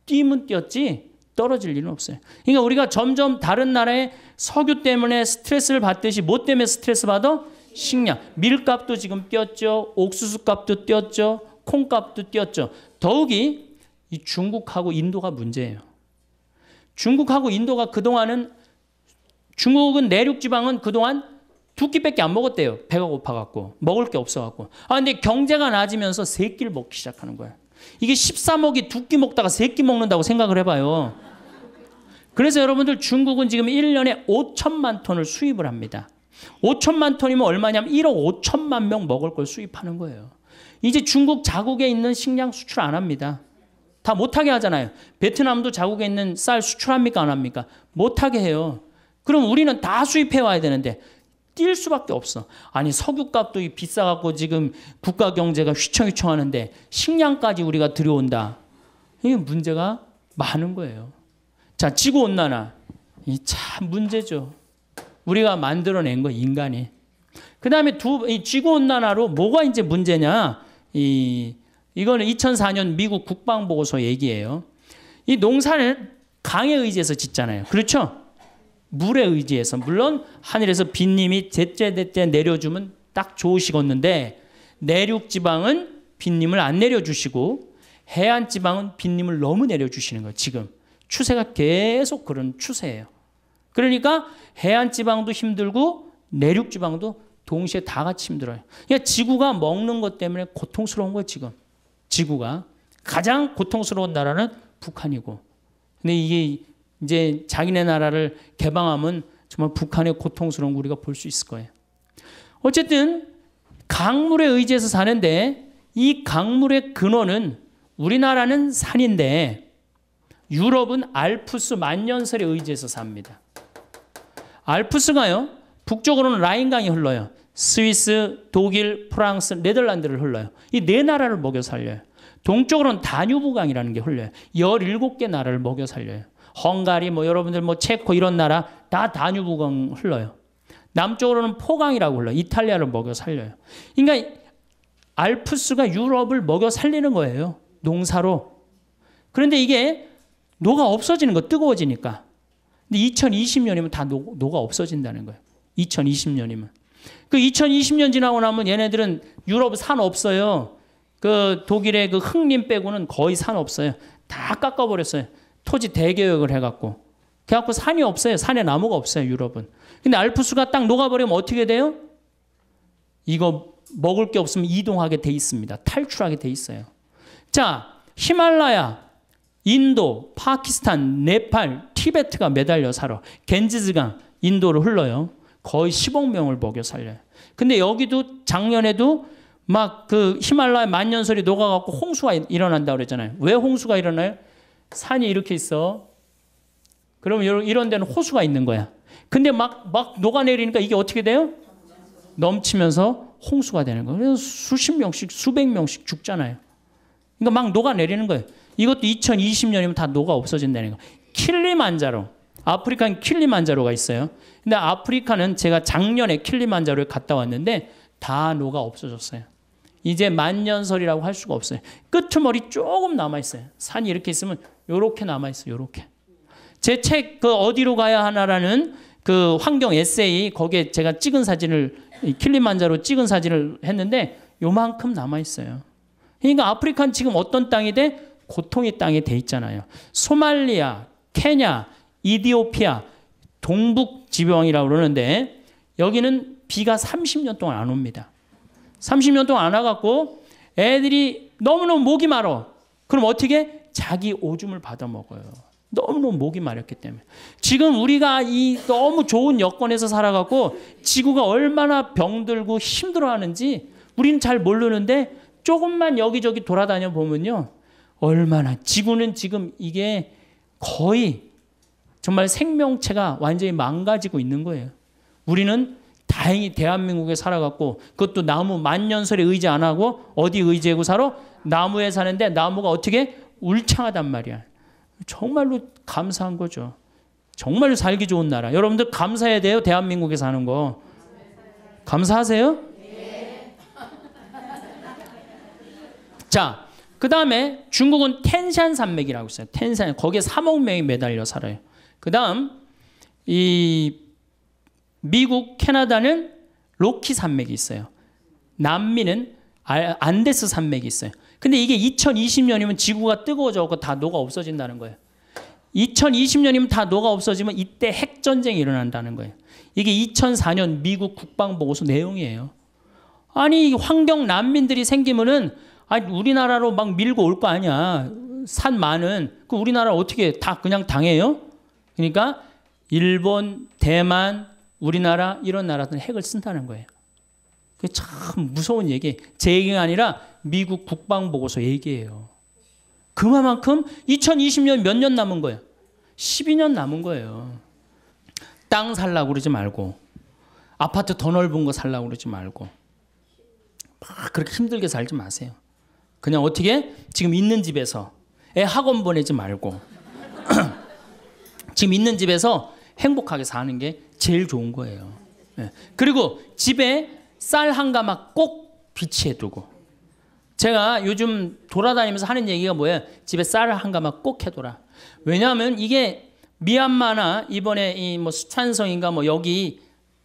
뛰면 뛰었지 떨어질 일은 없어요. 그러니까 우리가 점점 다른 나라의 석유 때문에 스트레스를 받듯이 뭐 때문에 스트레스 받아? 식량. 밀값도 지금 뛰었죠. 옥수수값도 뛰었죠. 콩값도 뛰었죠. 더욱이 이 중국하고 인도가 문제예요. 중국하고 인도가 그동안은 중국은 내륙 지방은 그동안 두 끼밖에 안 먹었대요. 배가 고파갖고. 먹을 게 없어갖고. 아, 근데 경제가 나아지면서세 끼를 먹기 시작하는 거야. 이게 13억이 두 끼 먹다가 세 끼 먹는다고 생각을 해봐요. 그래서 여러분들 중국은 지금 1년에 5천만 톤을 수입을 합니다. 5천만 톤이면 얼마냐면 1억 5천만 명 먹을 걸 수입하는 거예요. 이제 중국 자국에 있는 식량 수출 안 합니다. 다 못하게 하잖아요. 베트남도 자국에 있는 쌀 수출합니까? 안 합니까? 못하게 해요. 그럼 우리는 다 수입해 와야 되는데 뛸 수밖에 없어. 아니 석유값도 비싸갖고 지금 국가 경제가 휘청휘청하는데 식량까지 우리가 들여온다. 이게 문제가 많은 거예요. 자 지구 온난화 이 참 문제죠. 우리가 만들어낸 거 인간이. 그 다음에 두 이 지구 온난화로 뭐가 이제 문제냐? 이 이거는 2004년 미국 국방 보고서 얘기예요. 이 농사를 강에 의지해서 짓잖아요. 그렇죠? 물에 의지해서 물론 하늘에서 빈님이 제때제때 내려주면 딱 좋으시겠는데 내륙 지방은 빈님을 안 내려주시고 해안 지방은 빈님을 너무 내려주시는 거예요. 지금 추세가 계속 그런 추세예요. 그러니까 해안 지방도 힘들고 내륙 지방도 동시에 다 같이 힘들어요. 그러니까 지구가 먹는 것 때문에 고통스러운 거예요. 지금 지구가 가장 고통스러운 나라는 북한이고 근데 이게 이제 자기네 나라를 개방하면 정말 북한의 고통스러운 우리가 볼 수 있을 거예요. 어쨌든 강물에 의지해서 사는데 이 강물의 근원은 우리나라는 산인데 유럽은 알프스 만년설에 의지해서 삽니다. 알프스가요. 북쪽으로는 라인강이 흘러요. 스위스, 독일, 프랑스, 네덜란드를 흘러요. 이 네 나라를 먹여 살려요. 동쪽으로는 다뉴브강이라는 게흘러요 17개 나라를 먹여 살려요. 헝가리 뭐 여러분들 뭐 체코 이런 나라 다 다뉴브강 흘러요. 남쪽으로는 포강이라고 흘러. 이탈리아를 먹여 살려요. 그러니까 알프스가 유럽을 먹여 살리는 거예요. 농사로. 그런데 이게 녹아 없어지는 거 뜨거워지니까. 근데 2020년이면 다 녹, 노가 없어진다는 거예요. 2020년이면. 그 2020년 지나고 나면 얘네들은 유럽 산 없어요. 그 독일의 그 흑림 빼고는 거의 산 없어요. 다 깎아버렸어요. 토지 대개혁을 해갖고. 그래갖고 산이 없어요. 산에 나무가 없어요, 유럽은. 근데 알프스가 딱 녹아버리면 어떻게 돼요? 이거 먹을 게 없으면 이동하게 돼 있습니다. 탈출하게 돼 있어요. 자, 히말라야, 인도, 파키스탄, 네팔, 티베트가 매달려 살아. 겐지즈강인도를 흘러요. 거의 10억 명을 먹여 살려요. 근데 여기도 작년에도 막 그 히말라야 만년설이 녹아갖고 홍수가 일어난다 고 그랬잖아요. 왜 홍수가 일어나요? 산이 이렇게 있어. 그러면 이런 데는 호수가 있는 거야. 근데 막, 막 녹아내리니까 이게 어떻게 돼요? 넘치면서 홍수가 되는 거예요. 그래서 수십 명씩, 수백 명씩 죽잖아요. 그러니까 막 녹아내리는 거예요. 이것도 2020년이면 다 녹아 없어진다는 거. 예요 킬리만자로. 아프리카는 킬리만자로가 있어요. 근데 아프리카는 제가 작년에 킬리만자로에 갔다 왔는데 다 녹아 없어졌어요. 이제 만년설이라고 할 수가 없어요. 끄트머리 조금 남아있어요. 산이 이렇게 있으면 요렇게 남아있어요. 요렇게. 제 책 그 어디로 가야 하나라는 그 환경 에세이 거기에 제가 찍은 사진을 킬리만자로 찍은 사진을 했는데 요만큼 남아있어요. 그러니까 아프리카는 지금 어떤 땅이 돼? 고통의 땅이 돼 있잖아요. 소말리아, 케냐, 이디오피아, 동북 지병이라고 그러는데 여기는 비가 30년 동안 안 옵니다. 30년 동안 안 와갖고 애들이 너무너무 목이 마러. 그럼 어떻게? 자기 오줌을 받아 먹어요. 너무너무 목이 마렸기 때문에. 지금 우리가 이 너무 좋은 여건에서 살아가고 지구가 얼마나 병들고 힘들어 하는지 우리는 잘 모르는데 조금만 여기저기 돌아다녀 보면요. 얼마나 지구는 지금 이게 거의 정말 생명체가 완전히 망가지고 있는 거예요. 우리는 다행히 대한민국에 살아갔고 그것도 나무 만년설에 의지 안 하고 어디 의지하고 살아? 나무에 사는데 나무가 어떻게 울창하단 말이야. 정말로 감사한 거죠. 정말 살기 좋은 나라. 여러분들 감사해야 돼요. 대한민국에 사는 거. 감사하세요? 예. 자, 그 다음에 중국은 텐샨 산맥이라고 있어요. 텐샨. 거기에 3억 명이 매달려 살아요. 그 다음, 이 미국, 캐나다는 로키 산맥이 있어요. 남미는 안데스 산맥이 있어요. 근데 이게 2020년이면 지구가 뜨거워져서 다 녹아 없어진다는 거예요. 2020년이면 다 녹아 없어지면 이때 핵 전쟁이 일어난다는 거예요. 이게 2004년 미국 국방 보고서 내용이에요. 아니 환경 난민들이 생기면은 아니 우리나라로 막 밀고 올 거 아니야. 산 많은 그 우리나라 어떻게 다 그냥 당해요? 그러니까 일본, 대만, 우리나라 이런 나라들은 핵을 쓴다는 거예요. 그게 참 무서운 얘기. 제 얘기가 아니라 미국 국방보고서 얘기예요. 그만큼 2020년 몇 년 남은 거예요? 12년 남은 거예요. 땅 살라고 그러지 말고 아파트 더 넓은 거 살라고 그러지 말고 막 그렇게 힘들게 살지 마세요. 그냥 어떻게 지금 있는 집에서 애 학원 보내지 말고 지금 있는 집에서 행복하게 사는 게 제일 좋은 거예요. 예. 그리고 집에 쌀한 가마 꼭 비치해 두고 제가 요즘 돌아다니면서 하는 얘기가 뭐예요? 집에 쌀 한 가마 꼭 해둬라. 왜냐하면 이게 미얀마나 이번에 이뭐 수찬성인가 뭐 여기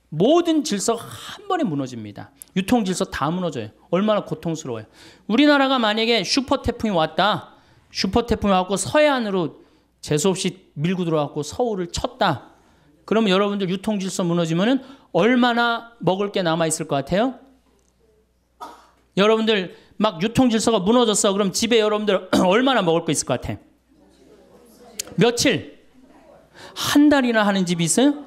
모든 질서 한 번에 무너집니다. 유통 질서 다 무너져요. 얼마나 고통스러워요. 우리나라가 만약에 슈퍼 태풍이 왔다. 슈퍼 태풍이 왔고 서해안으로 재수없이 밀고 들어왔고 서울을 쳤다. 그러면 여러분들 유통 질서 무너지면은 얼마나 먹을 게 남아 있을 것 같아요? 여러분들 막 유통 질서가 무너졌어. 그럼 집에 여러분들 얼마나 먹을 거 있을 것 같아? 며칠? 한 달이나 하는 집이 있어요?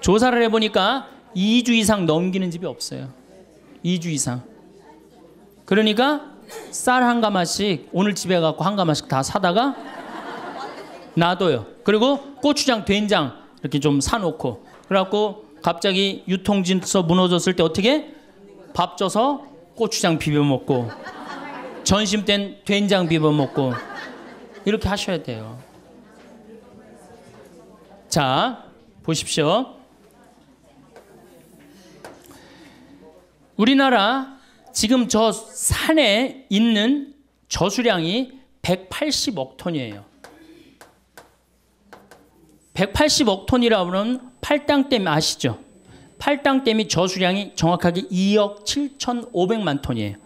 조사를 해보니까 2주 이상 넘기는 집이 없어요. 2주 이상. 그러니까 쌀 한 가마씩 오늘 집에 가고 한 가마씩 다 사다가 놔둬요. 그리고 고추장, 된장 이렇게 좀 사놓고 그래갖고 갑자기 유통진서 무너졌을 때 어떻게? 밥줘서 고추장 비벼 먹고 전심된 된장 비벼 먹고 이렇게 하셔야 돼요. 자, 보십시오. 우리나라 지금 저 산에 있는 저수량이 180억 톤이에요. 180억 톤이라면 팔당댐 아시죠? 팔당댐이 저수량이 정확하게 2억 7,500만 톤이에요.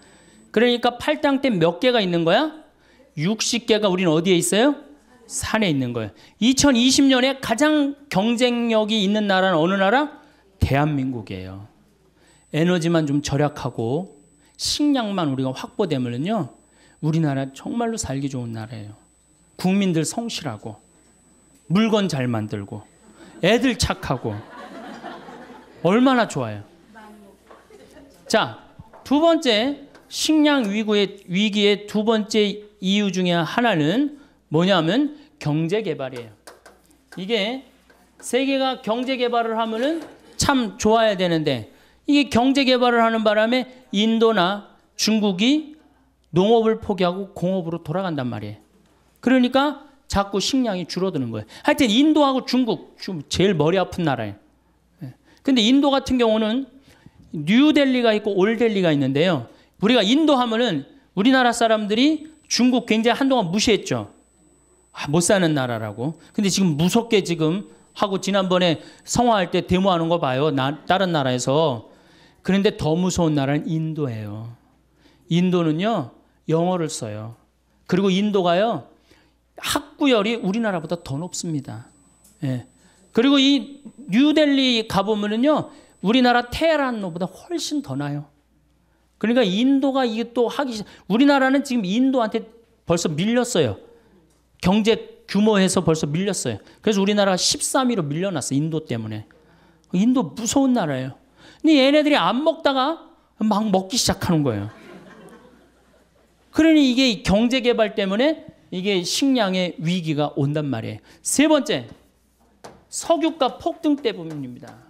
그러니까 팔당댐 몇 개가 있는 거야? 60개가 우리는 어디에 있어요? 산에 있는 거예요. 2020년에 가장 경쟁력이 있는 나라는 어느 나라? 대한민국이에요. 에너지만 좀 절약하고 식량만 우리가 확보되면요. 우리나라 정말로 살기 좋은 나라예요. 국민들 성실하고 물건 잘 만들고 애들 착하고 얼마나 좋아요. 자, 두 번째 식량 위기의, 위기의 두 번째 이유 중에 하나는 뭐냐면 경제 개발이에요. 이게 세계가 경제 개발을 하면은 참 좋아야 되는데 이게 경제 개발을 하는 바람에 인도나 중국이 농업을 포기하고 공업으로 돌아간단 말이에요. 그러니까 자꾸 식량이 줄어드는 거예요. 하여튼 인도하고 중국 좀 제일 머리 아픈 나라예요. 예. 근데 인도 같은 경우는 뉴델리가 있고 올델리가 있는데요. 우리가 인도 하면은 우리나라 사람들이 중국 굉장히 한동안 무시했죠. 아, 못 사는 나라라고. 근데 지금 무섭게 지금 하고 지난번에 성화할 때 데모하는 거 봐요. 나, 다른 나라에서. 그런데 더 무서운 나라는 인도예요. 인도는요, 영어를 써요. 그리고 인도가요, 학구열이 우리나라보다 더 높습니다. 예. 그리고 이 뉴델리 가보면은요, 우리나라 테헤란로보다 훨씬 더 나요. 그러니까 인도가 이게 또 하기, 우리나라는 지금 인도한테 벌써 밀렸어요. 경제 규모에서 벌써 밀렸어요. 그래서 우리나라가 13위로 밀려났어, 인도 때문에. 인도 무서운 나라예요. 근데 얘네들이 안 먹다가 막 먹기 시작하는 거예요. 그러니 이게 경제 개발 때문에 이게 식량의 위기가 온단 말이에요. 세 번째, 석유가 폭등 때문입니다.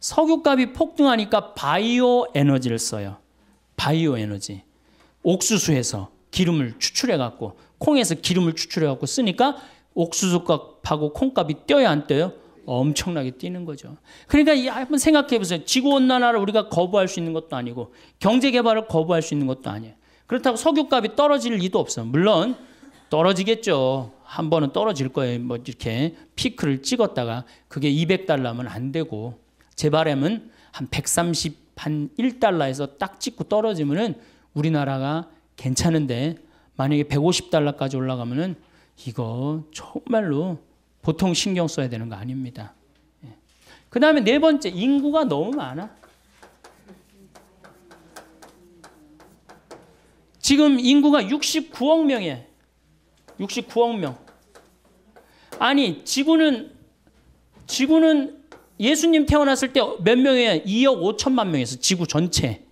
석유값이 폭등하니까 바이오 에너지를 써요. 바이오 에너지. 옥수수에서 기름을 추출해 갖고 콩에서 기름을 추출해 갖고 쓰니까 옥수수값하고 콩값이 뛰어야 안 뛰어요? 엄청나게 뛰는 거죠. 그러니까 한번 생각해 보세요. 지구온난화를 우리가 거부할 수 있는 것도 아니고 경제개발을 거부할 수 있는 것도 아니에요. 그렇다고 석유값이 떨어질 리도 없어요. 물론 떨어지겠죠. 한 번은 떨어질 거예요. 뭐 이렇게 피크를 찍었다가 그게 200달러면 안 되고 제 바람은 한 130, 한 1달러에서 딱 찍고 떨어지면은 우리나라가 괜찮은데 만약에 150달러까지 올라가면은 이거 정말로 보통 신경 써야 되는 거 아닙니다. 예. 그 다음에 네 번째, 인구가 너무 많아. 지금 인구가 69억 명이에요. 69억 명. 아니, 지구는, 지구는 예수님 태어났을 때 몇 명이에요? 2억 5천만 명에서 지구 전체.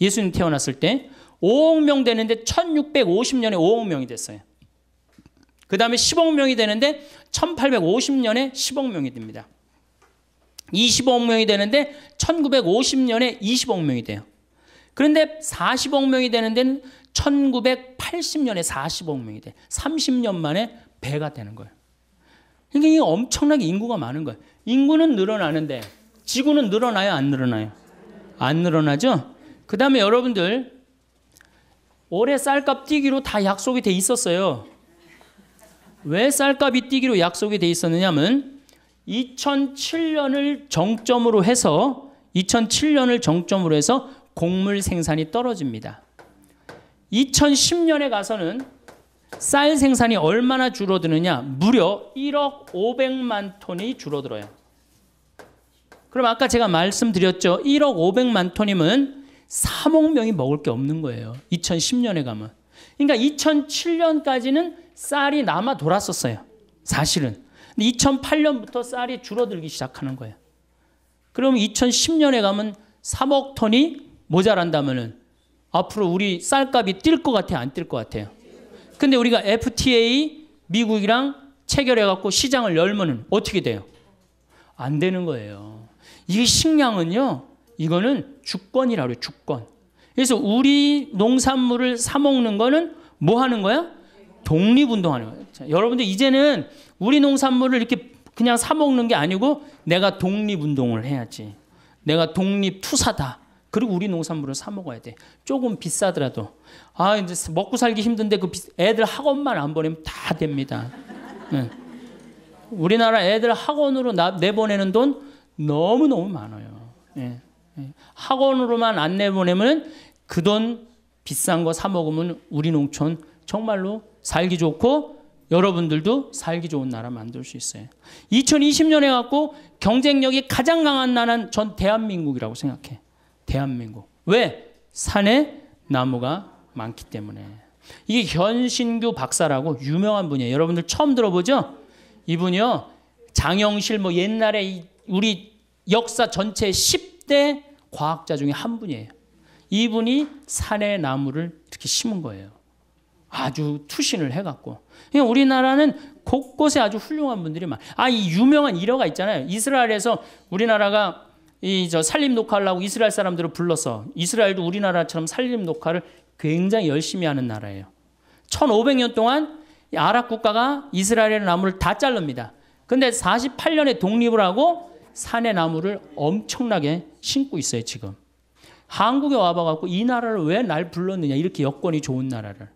예수님 태어났을 때 5억 명 되는데 1650년에 5억 명이 됐어요. 그 다음에 10억 명이 되는데 1850년에 10억 명이 됩니다. 25억 명이 되는데 1950년에 20억 명이 돼요. 그런데 40억 명이 되는 데는 1980년에 40억 명이 돼. 30년 만에 배가 되는 거예요. 그러니까 이 엄청나게 인구가 많은 거예요. 인구는 늘어나는데 지구는 늘어나요, 안 늘어나요? 안 늘어나죠? 그 다음에 여러분들 올해 쌀값 뛰기로 다 약속이 돼 있었어요. 왜 쌀값이 뛰기로 약속이 돼 있었느냐면 2007년을 정점으로 해서 2007년을 정점으로 해서 곡물 생산이 떨어집니다. 2010년에 가서는 쌀 생산이 얼마나 줄어드느냐? 무려 1억 500만 톤이 줄어들어요. 그럼 아까 제가 말씀드렸죠. 1억 500만 톤이면 3억 명이 먹을 게 없는 거예요. 2010년에 가면. 그러니까 2007년까지는 쌀이 남아 돌았었어요. 사실은. 2008년부터 쌀이 줄어들기 시작하는 거예요. 그럼 2010년에 가면 3억 톤이 모자란다면은 앞으로 우리 쌀값이 뛸 것 같아요, 안 뛸 것 같아요. 근데 우리가 FTA 미국이랑 체결해 갖고 시장을 열면은 어떻게 돼요? 안 되는 거예요. 이 식량은요. 이거는 주권이라고 해요, 주권. 그래서 우리 농산물을 사 먹는 거는 뭐 하는 거야? 독립운동하는 거예요. 여러분들 이제는 우리 농산물을 이렇게 그냥 사 먹는 게 아니고 내가 독립운동을 해야지. 내가 독립투사다. 그리고 우리 농산물을 사 먹어야 돼. 조금 비싸더라도. 아, 이제 먹고 살기 힘든데 그 애들 학원만 안 보내면 다 됩니다. 네. 우리나라 애들 학원으로 나, 내보내는 돈 너무너무 많아요. 네. 학원으로만 안 내보내면 그 돈 비싼 거 사 먹으면 우리 농촌 정말로 살기 좋고 여러분들도 살기 좋은 나라 만들 수 있어요. 2020년에 갖고 경쟁력이 가장 강한 나는전 대한민국이라고 생각해. 대한민국. 왜? 산에 나무가 많기 때문에. 이게 현신규 박사라고 유명한 분이에요. 여러분들 처음 들어보죠? 이분이요. 장영실 뭐 옛날에 우리 역사 전체 10대 과학자 중에 한 분이에요. 이분이 산에 나무를 이렇게 심은 거예요. 아주 투신을 해갖고. 그러 그러니까 우리나라는 곳곳에 아주 훌륭한 분들이 많아. 이 유명한 일화가 있잖아요. 이스라엘에서 우리나라가 이 저 살림 녹화하려고 이스라엘 사람들을 불러서 이스라엘도 우리나라처럼 살림 녹화를 굉장히 열심히 하는 나라예요. 1500년 동안 아랍 국가가 이스라엘의 나무를 다 자릅니다. 근데 48년에 독립을 하고 산의 나무를 엄청나게 심고 있어요, 지금. 한국에 와봐갖고 이 나라를 왜 날 불렀느냐, 이렇게 여건이 좋은 나라를.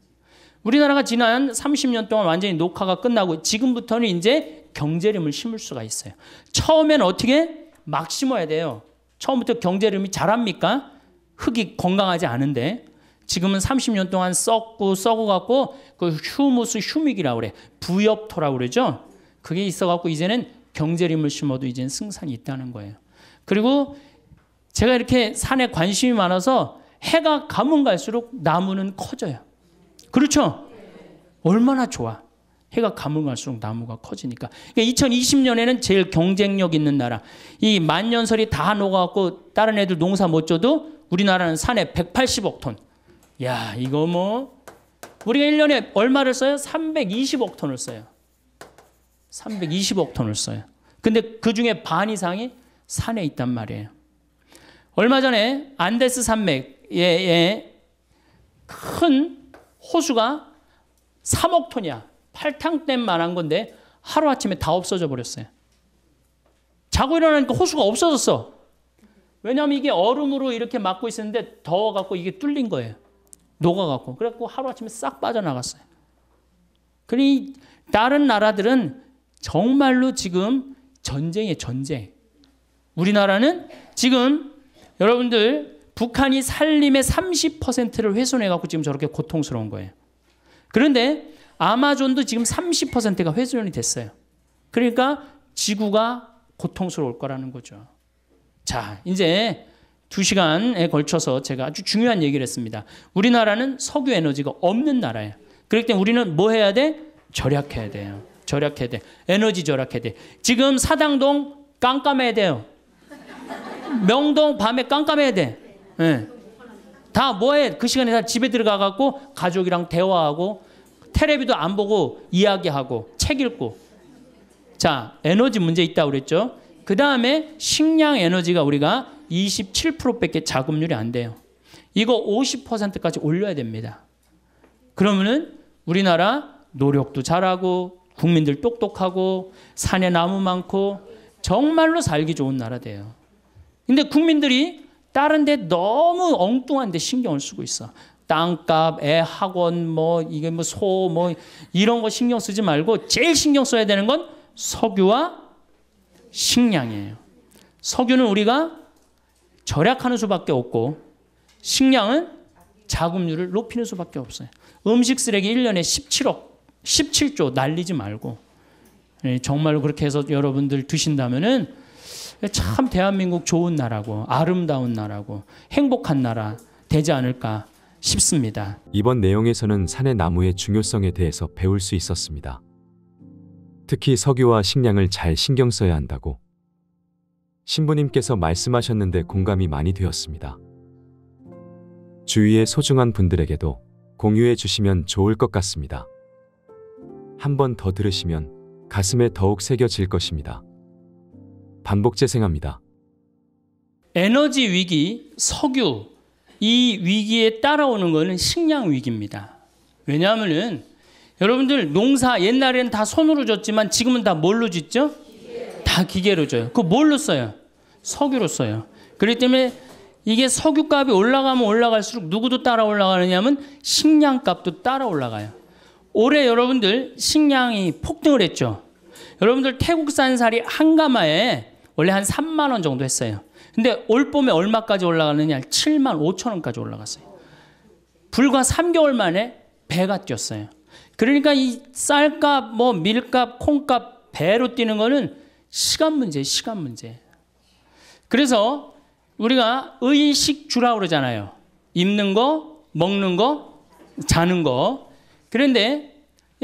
우리나라가 지난 30년 동안 완전히 녹화가 끝나고 지금부터는 이제 경제림을 심을 수가 있어요. 처음엔 어떻게 막 심어야 돼요. 처음부터 경제림이 잘합니까 흙이 건강하지 않은데 지금은 30년 동안 썩고 썩어 갖고 그 휴무스 휴믹이라고 그래. 부엽토라고 그러죠. 그게 있어 갖고 이제는 경제림을 심어도 이제는 승산이 있다는 거예요. 그리고 제가 이렇게 산에 관심이 많아서 해가 가면 갈수록 나무는 커져요. 그렇죠? 얼마나 좋아. 해가 가물갈수록 나무가 커지니까. 그러니까 2020년에는 제일 경쟁력 있는 나라. 이 만년설이 다 녹아갖고 다른 애들 농사 못 줘도 우리나라는 산에 180억 톤. 야, 이거 뭐. 우리가 1년에 얼마를 써요? 320억 톤을 써요. 320억 톤을 써요. 근데 그 중에 반 이상이 산에 있단 말이에요. 얼마 전에 안데스 산맥에 큰 호수가 3억 톤이야. 팔탕댐만한 건데 하루아침에 다 없어져 버렸어요. 자고 일어나니까 호수가 없어졌어. 왜냐하면 이게 얼음으로 이렇게 막고 있었는데 더워갖고 이게 뚫린 거예요. 녹아갖고. 그래갖고 하루아침에 싹 빠져나갔어요. 그리 다른 나라들은 정말로 지금 전쟁의 전쟁. 우리나라는 지금 여러분들 북한이 산림의 30%를 훼손해갖고 지금 저렇게 고통스러운 거예요. 그런데 아마존도 지금 30%가 훼손이 됐어요. 그러니까 지구가 고통스러울 거라는 거죠. 자, 이제 두 시간에 걸쳐서 제가 아주 중요한 얘기를 했습니다. 우리나라는 석유 에너지가 없는 나라예요. 그렇기 때문에 우리는 뭐 해야 돼? 절약해야 돼요. 절약해야 돼. 에너지 절약해야 돼. 지금 사당동 깜깜해야 돼요. 명동 밤에 깜깜해야 돼. 예. 다 뭐해? 그 시간에 다 집에 들어가갖고 가족이랑 대화하고 테레비도 안 보고 이야기하고 책 읽고. 자, 에너지 문제 있다 그랬죠? 그 다음에 식량 에너지가 우리가 27%밖에 자금률이안 돼요. 이거 50%까지 올려야 됩니다. 그러면은 우리나라 노력도 잘하고 국민들 똑똑하고 산에 나무 많고 정말로 살기 좋은 나라 돼요. 근데 국민들이 다른데 너무 엉뚱한데 신경을 쓰고 있어. 땅값, 애 학원, 뭐 이게 뭐 소뭐 뭐 이런 거 신경 쓰지 말고 제일 신경 써야 되는 건 석유와 식량이에요. 석유는 우리가 절약하는 수밖에 없고 식량은 자급률을 높이는 수밖에 없어요. 음식 쓰레기 1년에 17억, 17조 날리지 말고 예, 정말로 그렇게 해서 여러분들 드신다면은 참 대한민국 좋은 나라고 아름다운 나라고 행복한 나라 되지 않을까 싶습니다. 이번 내용에서는 산의 나무의 중요성에 대해서 배울 수 있었습니다. 특히 석유와 식량을 잘 신경 써야 한다고 신부님께서 말씀하셨는데 공감이 많이 되었습니다. 주위의 소중한 분들에게도 공유해 주시면 좋을 것 같습니다. 한 번 더 들으시면 가슴에 더욱 새겨질 것입니다. 반복 재생합니다. 에너지 위기, 석유 이 위기에 따라오는 것은 식량 위기입니다. 왜냐하면은 여러분들 농사 옛날에는 다 손으로 졌지만 지금은 다 뭘로 짓죠? 다 기계로 져요. 그 뭘로 써요? 석유로 써요. 그렇기 때문에 이게 석유값이 올라가면 올라갈수록 누구도 따라 올라가느냐면 식량값도 따라 올라가요. 올해 여러분들 식량이 폭등을 했죠. 여러분들 태국산 살이 한 가마에 원래 한 3만 원 정도 했어요. 근데 올 봄에 얼마까지 올라가느냐? 7만 5천 원까지 올라갔어요. 불과 3개월 만에 배가 뛰었어요. 그러니까 이 쌀값, 뭐 밀값, 콩값 배로 뛰는 거는 시간 문제, 시간 문제. 그래서 우리가 의식 주라 그러잖아요. 입는 거, 먹는 거, 자는 거. 그런데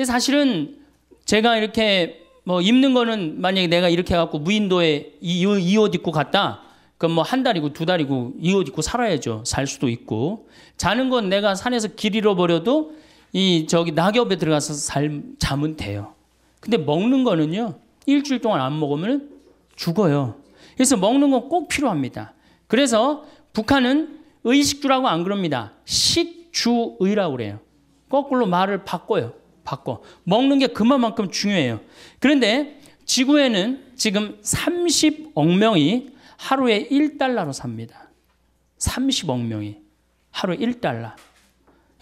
사실은 제가 이렇게 뭐 입는 거는 만약에 내가 이렇게 해갖고 무인도에 이 옷 입고 갔다. 그럼 뭐 한 달이고 두 달이고 이 옷 입고 살아야죠. 살 수도 있고. 자는 건 내가 산에서 길 잃어버려도 이 저기 낙엽에 들어가서 살, 자면 돼요. 근데 먹는 거는요. 일주일 동안 안 먹으면 죽어요. 그래서 먹는 건 꼭 필요합니다. 그래서 북한은 의식주라고 안 그럽니다. 식주의라고 그래요. 거꾸로 말을 바꿔요. 받고 먹는 게 그만큼 중요해요. 그런데 지구에는 지금 30억 명이 하루에 1달러로 삽니다. 30억 명이 하루에 1달러.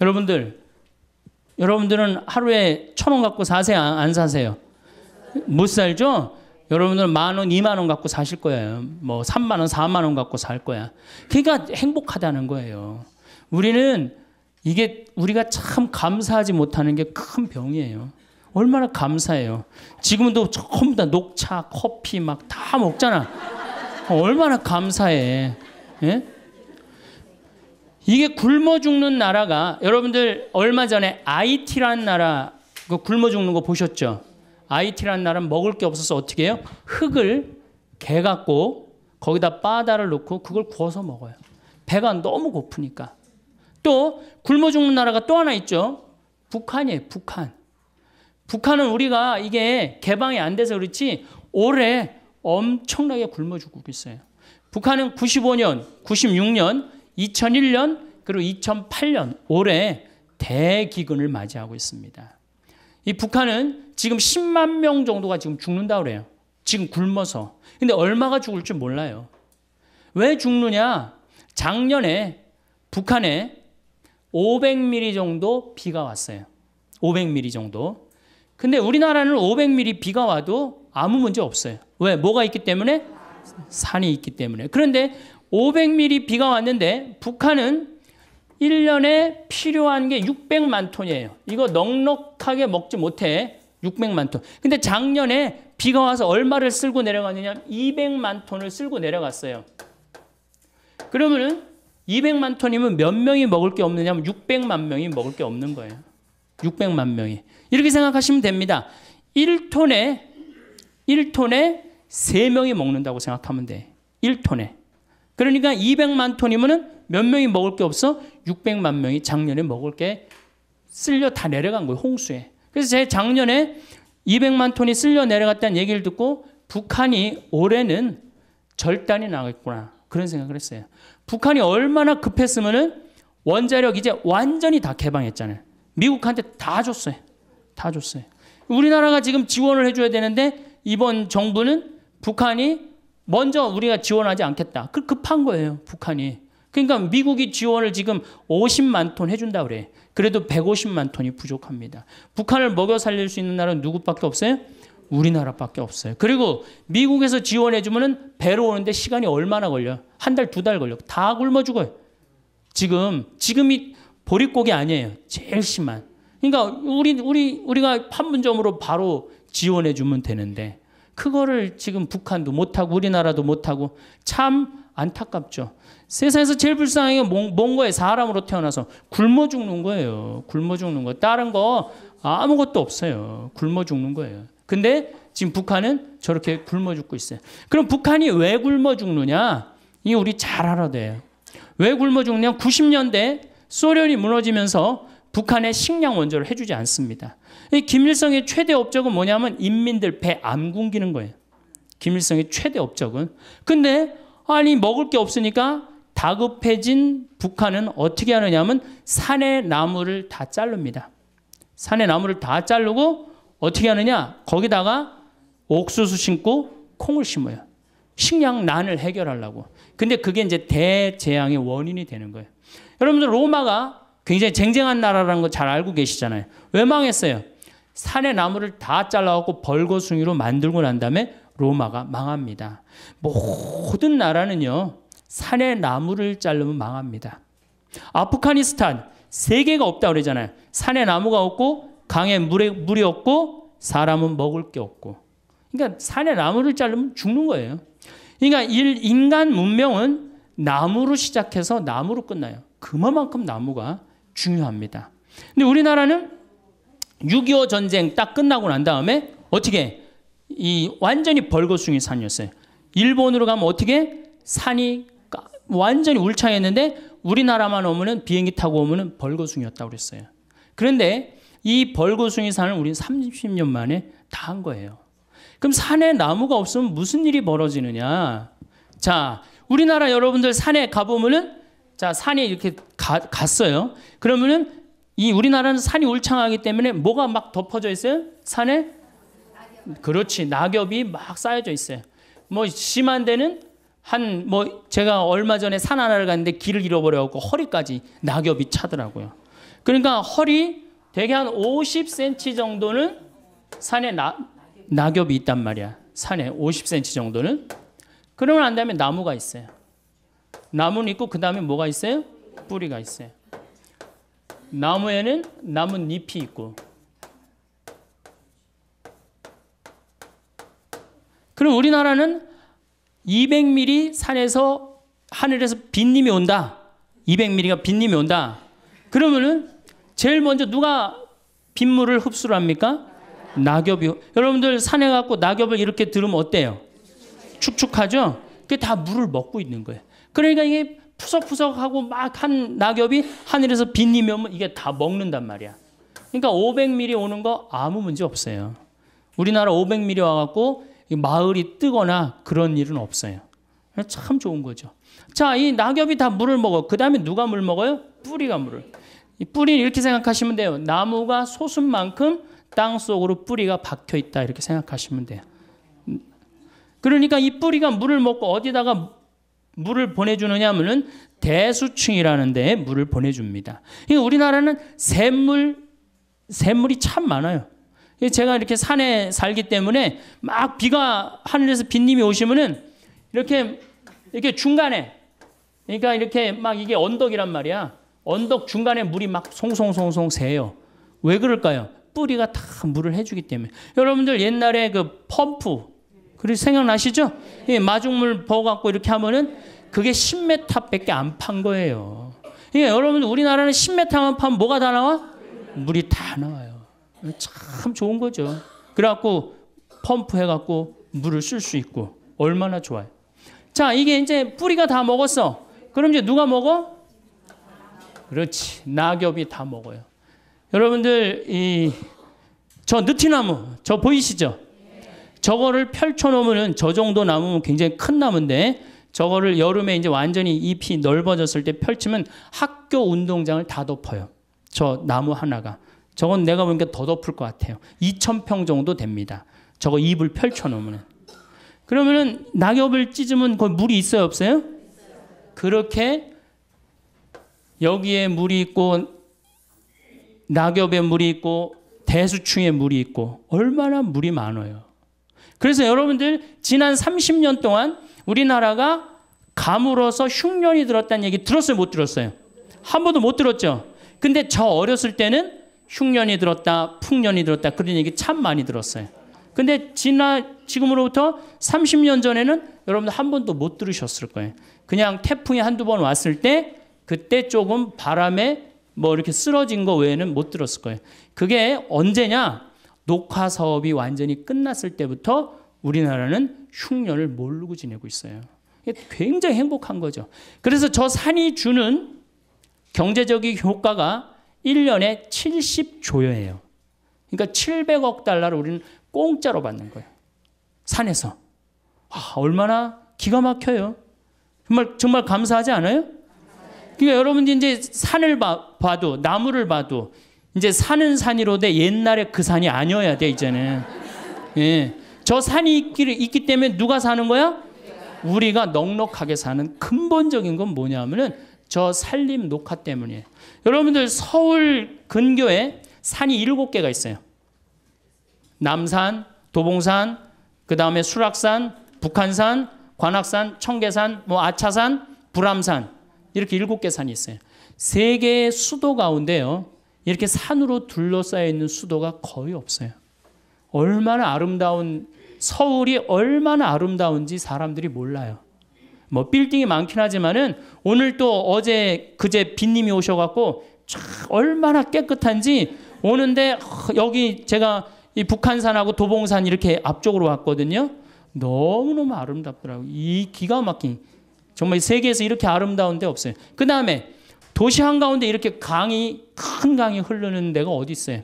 여러분들 여러분들은 하루에 천 원 갖고 사세요? 안 사세요? 못 살죠? 여러분들은 만 원, 이만 원 갖고 사실 거예요. 뭐, 삼만 원, 사만 원 갖고 살 거야. 그러니까 행복하다는 거예요. 우리는 이게 우리가 참 감사하지 못하는 게 큰 병이에요. 얼마나 감사해요. 지금도 전부 다 녹차, 커피 막 다 먹잖아. 얼마나 감사해. 예? 이게 굶어 죽는 나라가 여러분들 얼마 전에 IT라는 나라 그 굶어 죽는 거 보셨죠? IT라는 나라는 먹을 게 없어서 어떻게 해요? 흙을 개 갖고 거기다 바다를 놓고 그걸 구워서 먹어요. 배가 너무 고프니까. 또 굶어 죽는 나라가 또 하나 있죠. 북한이에요. 북한. 북한은 우리가 이게 개방이 안 돼서 그렇지 올해 엄청나게 굶어 죽고 있어요. 북한은 95년, 96년, 2001년, 그리고 2008년 올해 대기근을 맞이하고 있습니다. 이 북한은 지금 10만 명 정도가 지금 죽는다 그래요. 지금 굶어서. 근데 얼마가 죽을 지 몰라요. 왜 죽느냐? 작년에 북한에 500mm 정도 비가 왔어요. 500mm 정도. 근데 우리나라는 500mm 비가 와도 아무 문제 없어요. 왜? 뭐가 있기 때문에? 산이 있기 때문에. 그런데 500mm 비가 왔는데 북한은 1년에 필요한 게 600만 톤이에요. 이거 넉넉하게 먹지 못해. 600만 톤. 근데 작년에 비가 와서 얼마를 쓸고 내려갔느냐? 200만 톤을 쓸고 내려갔어요. 그러면은 200만 톤이면 몇 명이 먹을 게 없느냐면 600만 명이 먹을 게 없는 거예요. 600만 명이. 이렇게 생각하시면 됩니다. 1톤에 1톤에 3명이 먹는다고 생각하면 돼. 1톤에. 그러니까 200만 톤이면몇 명이 먹을 게 없어? 600만 명이 작년에 먹을 게 쓸려 다 내려간 거예요. 홍수에. 그래서 제 작년에 200만 톤이 쓸려 내려갔다는 얘기를 듣고 북한이 올해는 절단이 나겠구나. 그런 생각을 했어요. 북한이 얼마나 급했으면은 원자력 이제 완전히 다 개방했잖아요. 미국한테 다 줬어요. 다 줬어요. 우리나라가 지금 지원을 해줘야 되는데 이번 정부는 북한이 먼저 우리가 지원하지 않겠다. 그 급한 거예요. 북한이. 그러니까 미국이 지원을 지금 50만 톤 해준다 그래. 그래도 150만 톤이 부족합니다. 북한을 먹여 살릴 수 있는 나라는 누구밖에 없어요? 우리나라밖에 없어요. 그리고 미국에서 지원해주면은 배로 오는데 시간이 얼마나 걸려? 한 달, 두 달 걸려. 다 굶어 죽어요. 지금, 지금이 보릿고개 아니에요. 제일 심한. 그러니까 우리, 우리, 우리가 판문점으로 바로 지원해주면 되는데, 그거를 지금 북한도 못하고 우리나라도 못하고 참 안타깝죠. 세상에서 제일 불쌍한 게 뭔, 거에 사람으로 태어나서 굶어 죽는 거예요. 굶어 죽는 거. 다른 거 아무것도 없어요. 굶어 죽는 거예요. 근데 지금 북한은 저렇게 굶어 죽고 있어요. 그럼 북한이 왜 굶어 죽느냐? 이 우리 잘 알아야 돼요. 왜 굶어 죽냐? 90년대 소련이 무너지면서 북한에 식량 원조를 해주지 않습니다. 이 김일성의 최대 업적은 뭐냐면 인민들 배 안 굶기는 거예요. 김일성의 최대 업적은. 근데 아니 먹을 게 없으니까 다급해진 북한은 어떻게 하느냐면 산의 나무를 다 자릅니다. 산의 나무를 다 자르고 어떻게 하느냐? 거기다가 옥수수 심고 콩을 심어요. 식량난을 해결하려고. 근데 그게 이제 대재앙의 원인이 되는 거예요. 여러분들 로마가 굉장히 쟁쟁한 나라라는 거 잘 알고 계시잖아요. 왜 망했어요? 산의 나무를 다 잘라갖고 벌거숭이로 만들고 난 다음에 로마가 망합니다. 모든 나라는요, 산의 나무를 자르면 망합니다. 아프가니스탄, 세계가 없다 고 그러잖아요. 산의 나무가 없고 강에 물에, 물이 없고 사람은 먹을 게 없고. 그러니까 산에 나무를 자르면 죽는 거예요. 그러니까 일, 인간 문명은 나무로 시작해서 나무로 끝나요. 그만큼 나무가 중요합니다. 근데 우리나라는 6.25 전쟁 딱 끝나고 난 다음에 어떻게 이 완전히 벌거숭이 산이었어요. 일본으로 가면 어떻게 산이 완전히 울창했는데 우리나라만 오면은 비행기 타고 오면은 벌거숭이였다고 그랬어요. 그런데 이 벌거숭이 산을 우리는 30년 만에 다 한 거예요. 그럼 산에 나무가 없으면 무슨 일이 벌어지느냐? 자, 우리나라 여러분들 산에 가보면은 자, 산에 이렇게 가, 갔어요. 그러면은 이 우리나라는 산이 울창하기 때문에 뭐가 막 덮어져 있어요? 산에? 그렇지. 낙엽이 막 쌓여져 있어요. 뭐 심한 데는 한 뭐 제가 얼마 전에 산 하나를 갔는데 길을 잃어버려갖고 허리까지 낙엽이 차더라고요. 그러니까 허리, 대개 한 50cm 정도는 산에 나, 낙엽이 있단 말이야. 산에 50cm 정도는. 그러면 안 되면 나무가 있어요. 나무는 있고 그 다음에 뭐가 있어요? 뿌리가 있어요. 나무에는 나무 잎이 있고. 그럼 우리나라는 200mm 산에서 하늘에서 빈님이 온다. 200mm가 빈님이 온다. 그러면은 제일 먼저 누가 빗물을 흡수를 합니까? 낙엽이. 여러분들 산에 갖고 낙엽을 이렇게 들으면 어때요? 축축하죠? 그게 다 물을 먹고 있는 거예요. 그러니까 이게 푸석푸석하고 막 한 낙엽이 하늘에서 빗이면 이게 다 먹는단 말이야. 그러니까 500ml 오는 거 아무 문제 없어요. 우리나라 500ml 와갖고 마을이 뜨거나 그런 일은 없어요. 참 좋은 거죠. 자, 이 낙엽이 다 물을 먹어. 그 다음에 누가 물 먹어요? 뿌리가 물을. 이 뿌리는 이렇게 생각하시면 돼요. 나무가 솟은 만큼 땅 속으로 뿌리가 박혀 있다 이렇게 생각하시면 돼요. 그러니까 이 뿌리가 물을 먹고 어디다가 물을 보내주느냐면은 대수층이라는 데에 물을 보내줍니다. 그러니까 우리나라는 샘물 샘물이 참 많아요. 그러니까 제가 이렇게 산에 살기 때문에 막 비가 하늘에서 빗님이 오시면은 이렇게 이렇게 중간에 그러니까 이렇게 막 이게 언덕이란 말이야. 언덕 중간에 물이 막 송송송송 새요. 왜 그럴까요? 뿌리가 다 물을 해주기 때문에. 여러분들 옛날에 그 펌프, 그리 생각나시죠? 예, 마중물 부어갖고 이렇게 하면은 그게 10m 밖에 안 판 거예요. 예, 여러분들 우리나라는 10m만 판 뭐가 다 나와? 물이 다 나와요. 참 좋은 거죠. 그래갖고 펌프 해갖고 물을 쓸 수 있고 얼마나 좋아요. 자, 이게 이제 뿌리가 다 먹었어. 그럼 이제 누가 먹어? 그렇지. 낙엽이 다 먹어요. 여러분들, 이, 저 느티나무, 저 보이시죠? 저거를 펼쳐놓으면 저 정도 나무면 굉장히 큰 나무인데 저거를 여름에 이제 완전히 잎이 넓어졌을 때 펼치면 학교 운동장을 다 덮어요. 저 나무 하나가. 저건 내가 보니까 더 덮을 것 같아요. 2,000평 정도 됩니다. 저거 잎을 펼쳐놓으면. 그러면은 낙엽을 찢으면 거기 물이 있어요, 없어요? 어요 그렇게 여기에 물이 있고 낙엽에 물이 있고 대수충에 물이 있고 얼마나 물이 많아요. 그래서 여러분들 지난 30년 동안 우리나라가 가물어서 흉년이 들었다는 얘기 들었어요, 못 들었어요? 한 번도 못 들었죠. 근데 저 어렸을 때는 흉년이 들었다, 풍년이 들었다 그런 얘기 참 많이 들었어요. 근데 지나 지금으로부터 30년 전에는 여러분들 한 번도 못 들으셨을 거예요. 그냥 태풍이 한두 번 왔을 때 그때 조금 바람에 뭐 이렇게 쓰러진 거 외에는 못 들었을 거예요. 그게 언제냐? 녹화 사업이 완전히 끝났을 때부터 우리나라는 흉년을 모르고 지내고 있어요. 굉장히 행복한 거죠. 그래서 저 산이 주는 경제적인 효과가 1년에 70조여예요. 그러니까 700억 달러를 우리는 공짜로 받는 거예요. 산에서. 아, 얼마나 기가 막혀요. 정말 정말 감사하지 않아요? 그러니까 여러분 들 이제 산을 봐, 봐도 나무를 봐도 이제 산은 산이로되 옛날에 그 산이 아니어야 돼 이제는. 예. 저 산이 있기, 있기 때문에 누가 사는 거야? 우리가 넉넉하게 사는 근본적인 건 뭐냐면은 저 산림 녹화 때문이에요. 여러분들 서울 근교에 산이 일곱 개가 있어요. 남산, 도봉산, 그 다음에 수락산, 북한산, 관악산, 청계산, 뭐 아차산, 불암산. 이렇게 일곱 개 산이 있어요. 세 개의 수도 가운데요. 이렇게 산으로 둘러싸여 있는 수도가 거의 없어요. 얼마나 아름다운 서울이 얼마나 아름다운지 사람들이 몰라요. 뭐 빌딩이 많긴 하지만은 오늘 또 어제 그제 빈님이 오셔갖고 얼마나 깨끗한지 오는데 여기 제가 이 북한산하고 도봉산 이렇게 앞쪽으로 왔거든요. 너무너무 아름답더라고요. 이 기가 막힌 정말 세계에서 이렇게 아름다운 데 없어요. 그 다음에 도시 한가운데 이렇게 강이, 큰 강이 흐르는 데가 어디 있어요?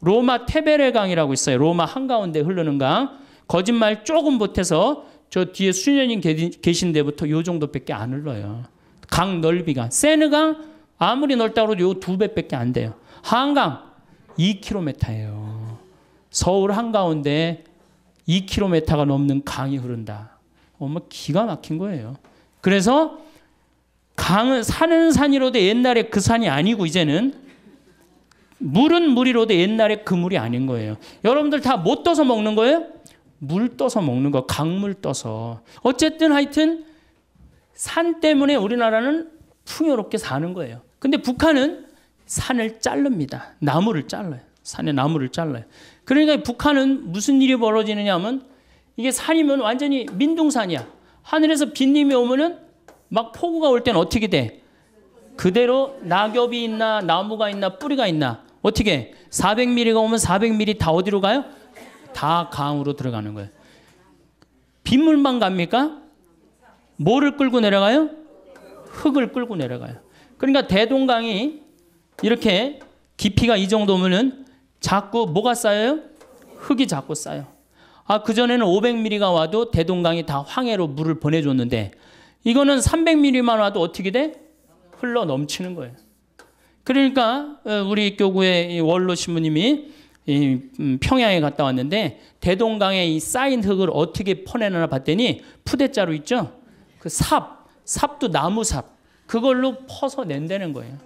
로마 테베레 강이라고 있어요. 로마 한가운데 흐르는 강. 거짓말 조금 보태서 저 뒤에 수녀님 계신 데부터 요 정도밖에 안 흘러요. 강 넓이가. 세느강 아무리 넓다고 해도 요 두 배밖에 안 돼요. 한강 2km예요. 서울 한가운데 2km가 넘는 강이 흐른다. 어머 기가 막힌 거예요. 그래서 강은 산은 산이로도 옛날에 그 산이 아니고 이제는 물은 물이로도 옛날에 그 물이 아닌 거예요. 여러분들 다못 뭐 떠서 먹는 거예요? 물 떠서 먹는 거, 강물 떠서. 어쨌든 하여튼 산 때문에 우리나라는 풍요롭게 사는 거예요. 근데 북한은 산을 자릅니다. 나무를 잘라요. 산에 나무를 잘라요. 그러니까 북한은 무슨 일이 벌어지느냐 하면 이게 산이면 완전히 민둥산이야. 하늘에서 빛님이 오면은 막 폭우가 올 때는 어떻게 돼? 그대로 낙엽이 있나 나무가 있나 뿌리가 있나 어떻게 400mm가 오면 400mm 다 어디로 가요? 다 강으로 들어가는 거예요. 빗물만 갑니까? 뭐를 끌고 내려가요? 흙을 끌고 내려가요. 그러니까 대동강이 이렇게 깊이가 이 정도면은 자꾸 뭐가 쌓여요? 흙이 자꾸 쌓여. 아, 그전에는 500mm가 와도 대동강이 다 황해로 물을 보내줬는데 이거는 300mm만 와도 어떻게 돼? 흘러 넘치는 거예요. 그러니까 어, 우리 교구의 원로 신부님이 음, 평양에 갔다 왔는데 대동강에 이 쌓인 흙을 어떻게 퍼내느냐 봤더니 푸대자루 있죠? 그 삽, 삽도 나무 삽 그걸로 퍼서 낸다는 거예요.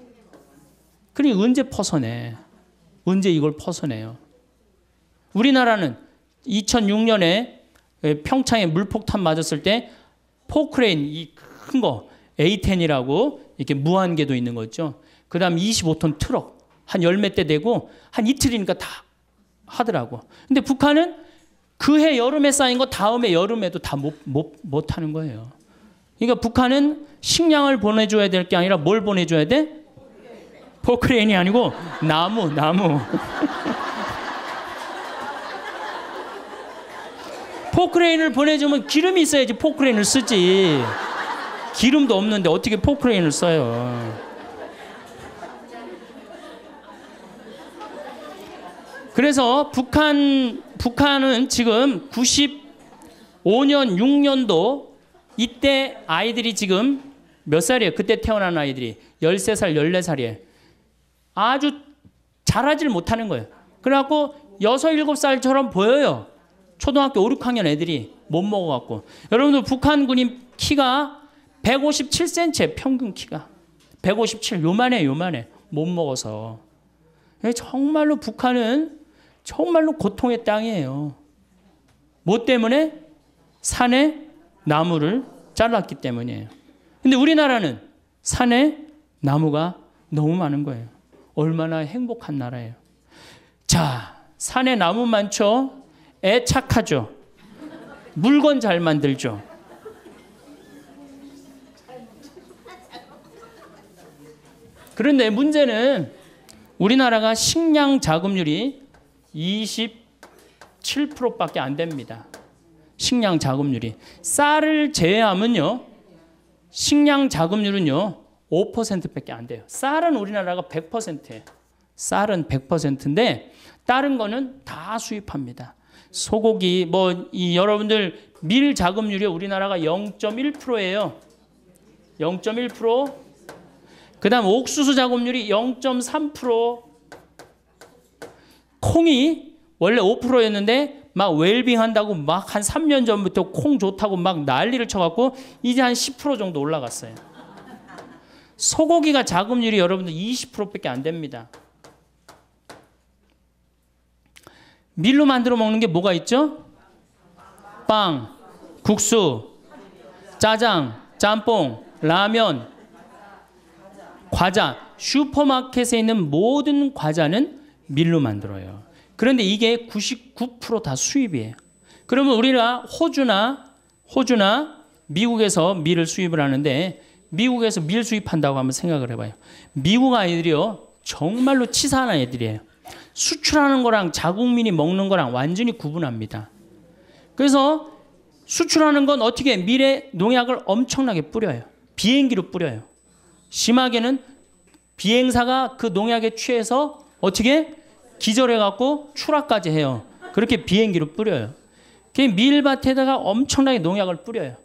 그러니 언제 퍼서 내? 언제 이걸 퍼서 내요? 우리나라는 2006년에 평창에 물폭탄 맞았을 때 포크레인 이 큰 거 A10이라고 이렇게 무한계도 있는 거죠. 그다음 25톤 트럭 한 열 몇 대 되고 한 이틀이니까 다 하더라고. 근데 북한은 그해 여름에 쌓인 거 다음에 여름에도 다못못못 하는 거예요. 그러니까 북한은 식량을 보내줘야 될 게 아니라 뭘 보내줘야 돼? 포크레인이 아니고 나무 나무. 포크레인을 보내주면 기름이 있어야지 포크레인을 쓰지. 기름도 없는데 어떻게 포크레인을 써요? 그래서 북한 북한은 지금 95년 6년도 이때 아이들이 지금 몇 살이에요? 그때 태어난 아이들이 13살, 14살이에요. 아주 자라질 못하는 거예요. 그래갖고 6, 7살처럼 보여요. 초등학교 5, 6학년 애들이 못 먹어갖고. 여러분들 북한군인 키가 157cm 평균 키가. 157 요만해 요만해 못 먹어서. 예, 정말로 북한은 정말로 고통의 땅이에요. 뭐 때문에? 산에 나무를 잘랐기 때문이에요. 근데 우리나라는 산에 나무가 너무 많은 거예요. 얼마나 행복한 나라예요. 자, 산에 나무 많죠? 애 착하죠. 물건 잘 만들죠. 그런데 문제는 우리나라가 식량 자급률이 27%밖에 안 됩니다. 식량 자급률이 쌀을 제외하면요. 식량 자급률은요. 5%밖에 안 돼요. 쌀은 우리나라가 100%예요. 쌀은 100%인데 다른 거는 다 수입합니다. 소고기 뭐 이 여러분들 밀 자급률이 우리나라가 0.1%예요. 0.1%. 그다음 옥수수 자급률이 0.3%. 콩이 원래 5%였는데 막 웰빙 한다고 막 한 3년 전부터 콩 좋다고 막 난리를 쳐갖고 이제 한 10% 정도 올라갔어요. 소고기가 자급률이 여러분들 20%밖에 안 됩니다. 밀로 만들어 먹는 게 뭐가 있죠? 빵, 국수, 짜장, 짬뽕, 라면, 과자. 슈퍼마켓에 있는 모든 과자는 밀로 만들어요. 그런데 이게 99%다 수입이에요. 그러면 우리가 호주나 호주나 미국에서 밀을 수입을 하는데 미국에서 밀 수입한다고 한번 생각을 해봐요. 미국 아이들이요 정말로 치사한 아이들이에요. 수출하는 거랑 자국민이 먹는 거랑 완전히 구분합니다. 그래서 수출하는 건 어떻게 미래 농약을 엄청나게 뿌려요. 비행기로 뿌려요. 심하게는 비행사가 그 농약에 취해서 어떻게 기절해갖고 추락까지 해요. 그렇게 비행기로 뿌려요. 그 밀밭에다가 엄청나게 농약을 뿌려요.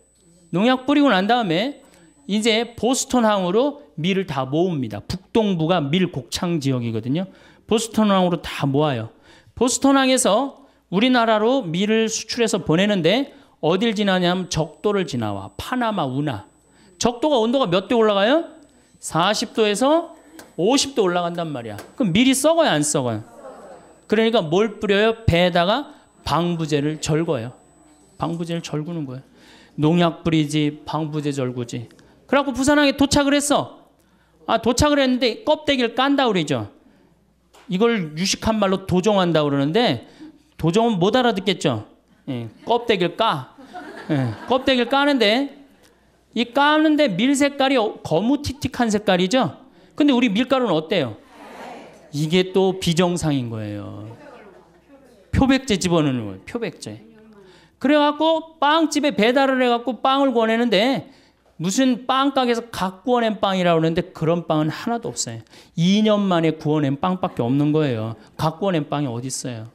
농약 뿌리고 난 다음에 이제 보스턴항으로 밀을 다 모읍니다. 북동부가 밀 곡창 지역이거든요. 보스턴항으로 다 모아요. 보스턴항에서 우리나라로 밀을 수출해서 보내는데 어딜 지나냐면 적도를 지나와. 파나마 운하. 적도가 온도가 몇도 올라가요? 40도에서 50도 올라간단 말이야. 그럼 밀이 썩어요, 안 썩어요? 그러니까 뭘 뿌려요? 배에다가 방부제를 절거요. 방부제를 절구는 거예요. 농약 뿌리지, 방부제 절구지. 그래갖고 부산항에 도착을 했어. 아, 도착을 했는데 껍데기를 깐다 그러죠. 이걸 유식한 말로 도정한다 그러는데 도정은 못 알아듣겠죠. 예, 껍데기를 까. 예, 껍데기를 까는데 이 까는데 밀 색깔이 어, 거무틱틱한 색깔이죠. 근데 우리 밀가루는 어때요? 이게 또 비정상인 거예요. 표백제 집어넣는 거예요. 표백제. 그래갖고 빵집에 배달을 해갖고 빵을 권했는데 무슨 빵가게에서 각 구워낸 빵이라고 그러는데 그런 빵은 하나도 없어요. 2년 만에 구워낸 빵밖에 없는 거예요. 각 구워낸 빵이 어디 있어요?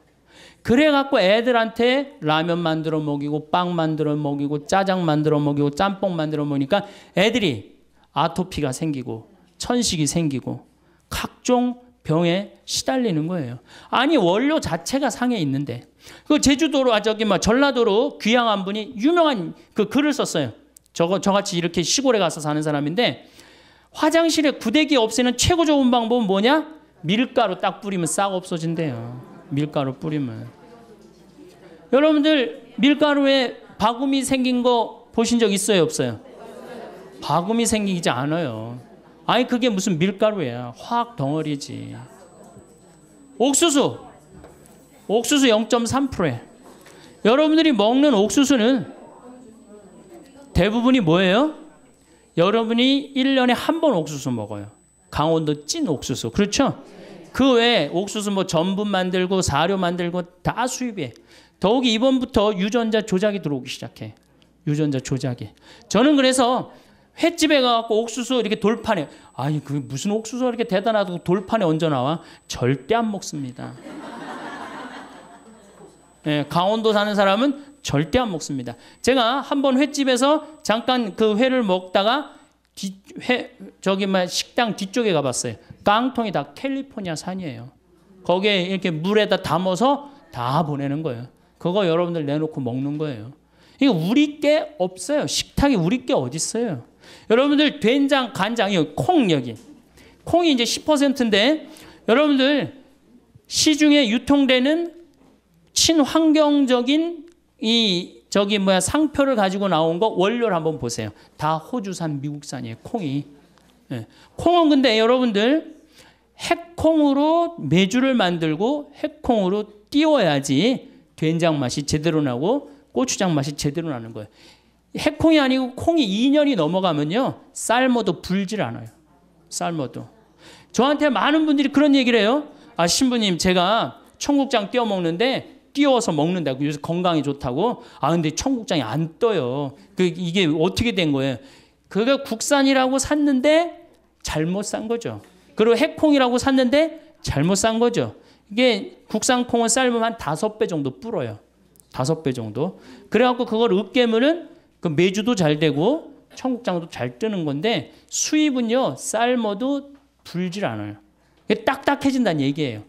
그래갖고 애들한테 라면 만들어 먹이고 빵 만들어 먹이고 짜장 만들어 먹이고 짬뽕 만들어 먹으니까 애들이 아토피가 생기고 천식이 생기고 각종 병에 시달리는 거예요. 아니 원료 자체가 상해 있는데 그 제주도로 아 저기 막 뭐 전라도로 귀향한 분이 유명한 그 글을 썼어요. 저거 저같이 이렇게 시골에 가서 사는 사람인데 화장실에 구데기 없애는 최고 좋은 방법은 뭐냐? 밀가루 딱 뿌리면 싹 없어진대요. 밀가루 뿌리면. 여러분들 밀가루에 바구미 생긴 거 보신 적 있어요, 없어요? 바구미 생기지 않아요. 아니 그게 무슨 밀가루야. 화학 덩어리지. 옥수수. 옥수수 0.3%에 여러분들이 먹는 옥수수는 대부분이 뭐예요? 여러분이 1년에 한 번 옥수수 먹어요. 강원도 찐 옥수수. 그렇죠? 그 외에 옥수수 뭐 전분 만들고 사료 만들고 다 수입해. 더욱이 이번부터 유전자 조작이 들어오기 시작해. 유전자 조작이. 저는 그래서 횟집에 가갖 옥수수 이렇게 돌판에 아니 그 무슨 옥수수 이렇게 대단하다고 돌판에 얹어 나와 절대 안 먹습니다. 예, 강원도 사는 사람은 절대 안 먹습니다. 제가 한 번 횟집에서 잠깐 그 회를 먹다가 뒤, 회, 저기 막 식당 뒤쪽에 가봤어요. 깡통이 다 캘리포니아 산이에요. 거기에 이렇게 물에다 담아서 다 보내는 거예요. 그거 여러분들 내놓고 먹는 거예요. 이거 우리 게 없어요. 식탁이 우리 게 어디 있어요? 여러분들 된장, 간장, 이기콩 여기. 콩이 이제 10%인데 여러분들 시중에 유통되는 친환경적인 이 저기 뭐야 상표를 가지고 나온 거 원료를 한번 보세요. 다 호주산, 미국산이에요. 콩이. 예. 콩은 근데 여러분들 핵콩으로 메주를 만들고 핵콩으로 띄워야지 된장 맛이 제대로 나고 고추장 맛이 제대로 나는 거예요. 핵콩이 아니고 콩이 2년이 넘어가면요. 삶아도 불질 않아요. 삶아도. 저한테 많은 분들이 그런 얘기를 해요. 아, 신부님, 제가 청국장 띄워 먹는데 띄워서 먹는다고 요새 건강에 좋다고 아 근데 청국장이 안 떠요. 그 이게 어떻게 된 거예요? 그게 국산이라고 샀는데 잘못 산 거죠. 그리고 해콩이라고 샀는데 잘못 산 거죠. 이게 국산 콩은 삶으면 한 다섯 배 정도 불어요. 다섯 배 정도. 그래갖고 그걸 으깨면은 그 매주도 잘 되고 청국장도 잘 뜨는 건데 수입은요 삶어도 불질 않아요. 딱딱해진다는 얘기예요.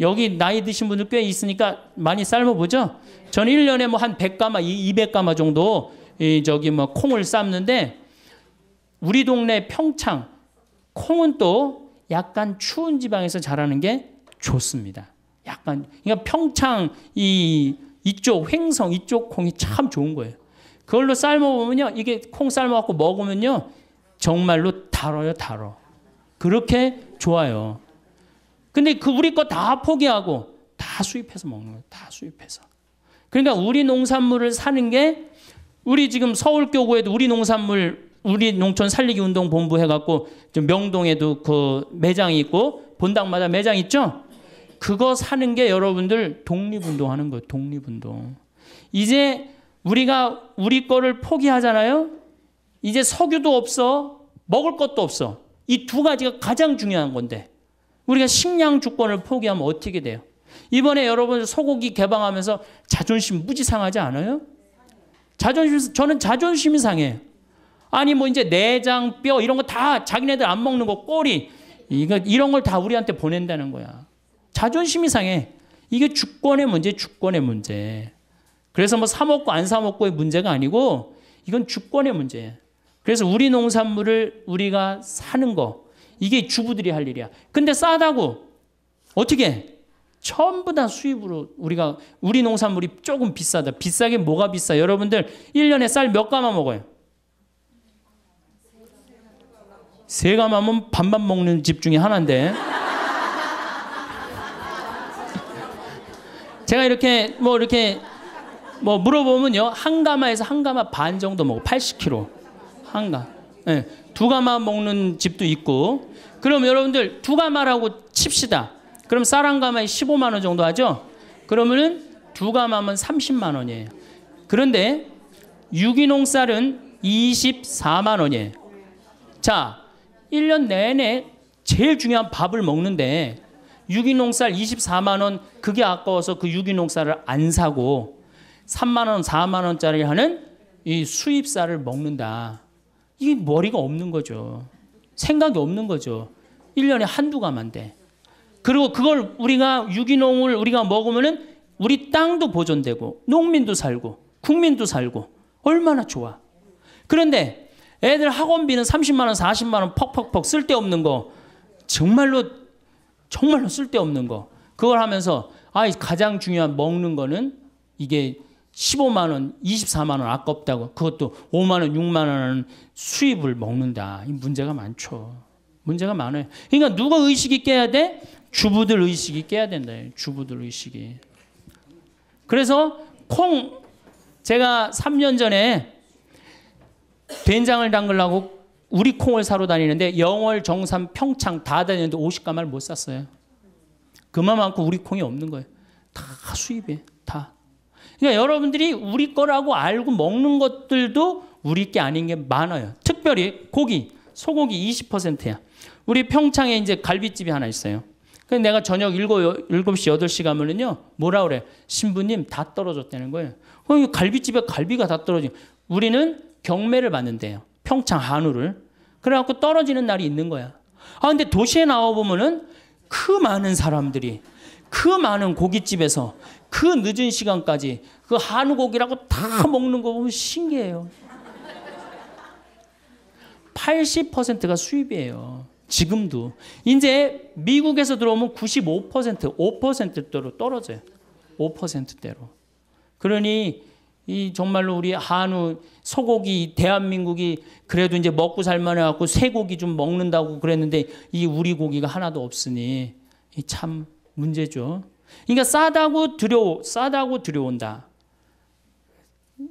여기 나이 드신 분들 꽤 있으니까 많이 삶아보죠. 전 1년에 뭐한 100가마, 200가마 정도 이 저기 뭐 콩을 삶는데 우리 동네 평창 콩은 또 약간 추운 지방에서 자라는 게 좋습니다. 약간 그러니까 평창 이 이쪽 횡성 이쪽 콩이 참 좋은 거예요. 그걸로 삶아 보면요. 이게 콩 삶아 갖고 먹으면요. 정말로 달어요, 달어. 그렇게 좋아요. 근데 그 우리 거 다 포기하고 다 수입해서 먹는 거예요. 다 수입해서. 그러니까 우리 농산물을 사는 게 우리 지금 서울 교구에도 우리 농산물 우리 농촌 살리기 운동 본부 해갖고 명동에도 그 매장이 있고 본당마다 매장 있죠. 그거 사는 게 여러분들 독립운동하는 거예요. 독립운동. 이제 우리가 우리 거를 포기하잖아요. 이제 석유도 없어 먹을 것도 없어. 이 두 가지가 가장 중요한 건데 우리가 식량 주권을 포기하면 어떻게 돼요? 이번에 여러분 소고기 개방하면서 자존심 무지 상하지 않아요? 자존심 저는 자존심이 상해요. 아니 뭐 이제 내장 뼈 이런 거 다 자기네들 안 먹는 거 꼬리 이거 이런 걸 다 우리한테 보낸다는 거야. 자존심이 상해. 이게 주권의 문제, 주권의 문제. 그래서 뭐사 먹고 안 사 먹고의 문제가 아니고 이건 주권의 문제 그래서 우리 농산물을 우리가 사는 거 이게 주부들이 할 일이야. 근데 싸다고 어떻게 해? 전부 다 수입으로 우리가 우리 농산물이 조금 비싸다. 비싸게 뭐가 비싸? 여러분들 1년에 쌀 몇 가마 먹어요? 세 가마면 반반 먹는 집 중에 하나인데. 제가 이렇게 뭐 이렇게 뭐 물어보면요. 한 가마에서 한 가마 반 정도 먹어. 80kg. 한 가마. 예, 두 가마 먹는 집도 있고 그럼 여러분들 두 가마라고 칩시다. 그럼 쌀 한 가마에 15만 원 정도 하죠. 그러면두 가마면 30만 원이에요. 그런데 유기농 쌀은 24만 원이에요. 자, 1년 내내 제일 중요한 밥을 먹는데 유기농 쌀 24만 원 그게 아까워서 그 유기농 쌀을 안 사고 3만 원, 4만 원짜리 하는 이 수입 쌀을 먹는다. 이게 머리가 없는 거죠. 생각이 없는 거죠. 1년에 한두 가만 돼. 그리고 그걸 우리가 유기농을 우리가 먹으면은 우리 땅도 보존되고 농민도 살고 국민도 살고 얼마나 좋아. 그런데 애들 학원비는 30만 원, 40만 원 퍽퍽퍽 쓸데없는 거 정말로 정말로 쓸데없는 거 그걸 하면서 아 가장 중요한 먹는 거는 이게 15만 원, 24만 원 아깝다고 그것도 5만 원, 6만 원 수입을 먹는다. 이 문제가 많죠. 문제가 많아요. 그러니까 누가 의식이 깨야 돼? 주부들 의식이 깨야 된다. 주부들 의식이. 그래서 콩 제가 3년 전에 된장을 담글라고 우리 콩을 사러 다니는데 영월, 정삼, 평창 다 다니는데 50가마를 못 샀어요. 그만큼 우리 콩이 없는 거예요. 다 수입이에요. 그러니까 여러분들이 우리 거라고 알고 먹는 것들도 우리 게 아닌 게 많아요. 특별히 고기, 소고기 20%야. 우리 평창에 이제 갈비집이 하나 있어요. 그래서 내가 저녁 7, 7시, 8시 가면은요, 뭐라 그래? 신부님 다 떨어졌다는 거예요. 그럼 어, 갈비집에 갈비가 다 떨어지고, 우리는 경매를 받는데요. 평창 한우를. 그래갖고 떨어지는 날이 있는 거야. 아, 근데 도시에 나와보면은 그 많은 사람들이, 그 많은 고깃집에서 그 늦은 시간까지 그 한우고기라고 다 먹는 거 보면 신기해요. 80%가 수입이에요. 지금도. 이제 미국에서 들어오면 95%, 5%대로 떨어져요. 5%대로. 그러니 이 정말로 우리 한우 소고기 대한민국이 그래도 이제 먹고 살만해 갖고 쇠고기 좀 먹는다고 그랬는데 이 우리 고기가 하나도 없으니 참 문제죠. 그러니까 싸다고 두려워, 싸다고 두려운다.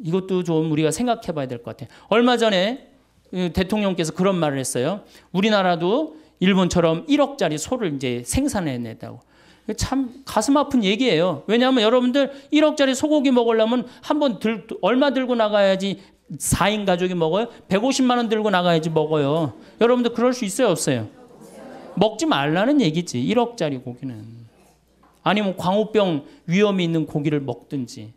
이것도 좀 우리가 생각해 봐야 될 것 같아요. 얼마 전에 대통령께서 그런 말을 했어요. 우리나라도 일본처럼 1억짜리 소를 이제 생산해냈다고. 참 가슴 아픈 얘기예요. 왜냐하면 여러분들 1억짜리 소고기 먹으려면 한 번 들, 얼마 들고 나가야지 4인 가족이 먹어요? 150만 원 들고 나가야지 먹어요. 여러분들 그럴 수 있어요, 없어요? 먹지 말라는 얘기지. 1억짜리 고기는. 아니면 뭐 광우병 위험이 있는 고기를 먹든지.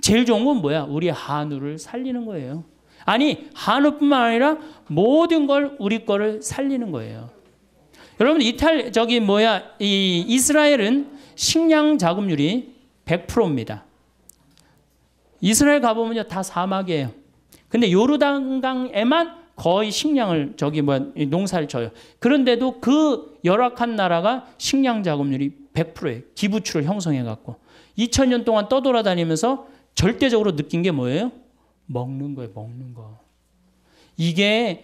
제일 좋은 건 뭐야? 우리 한우를 살리는 거예요. 아니, 한우뿐만 아니라 모든 걸 우리 거를 살리는 거예요. 여러분, 이탈, 저기 뭐야, 이 이스라엘은 식량 자급률이 100%입니다. 이스라엘 가보면요, 다 사막이에요. 근데 요르단강에만 거의 식량을 저기 뭐 농사를 쳐요 그런데도 그 열악한 나라가 식량 자금률이 1 0 0에 기부추를 형성해 갖고 2000년 동안 떠돌아다니면서 절대적으로 느낀 게 뭐예요? 먹는 거예요, 먹는 거. 이게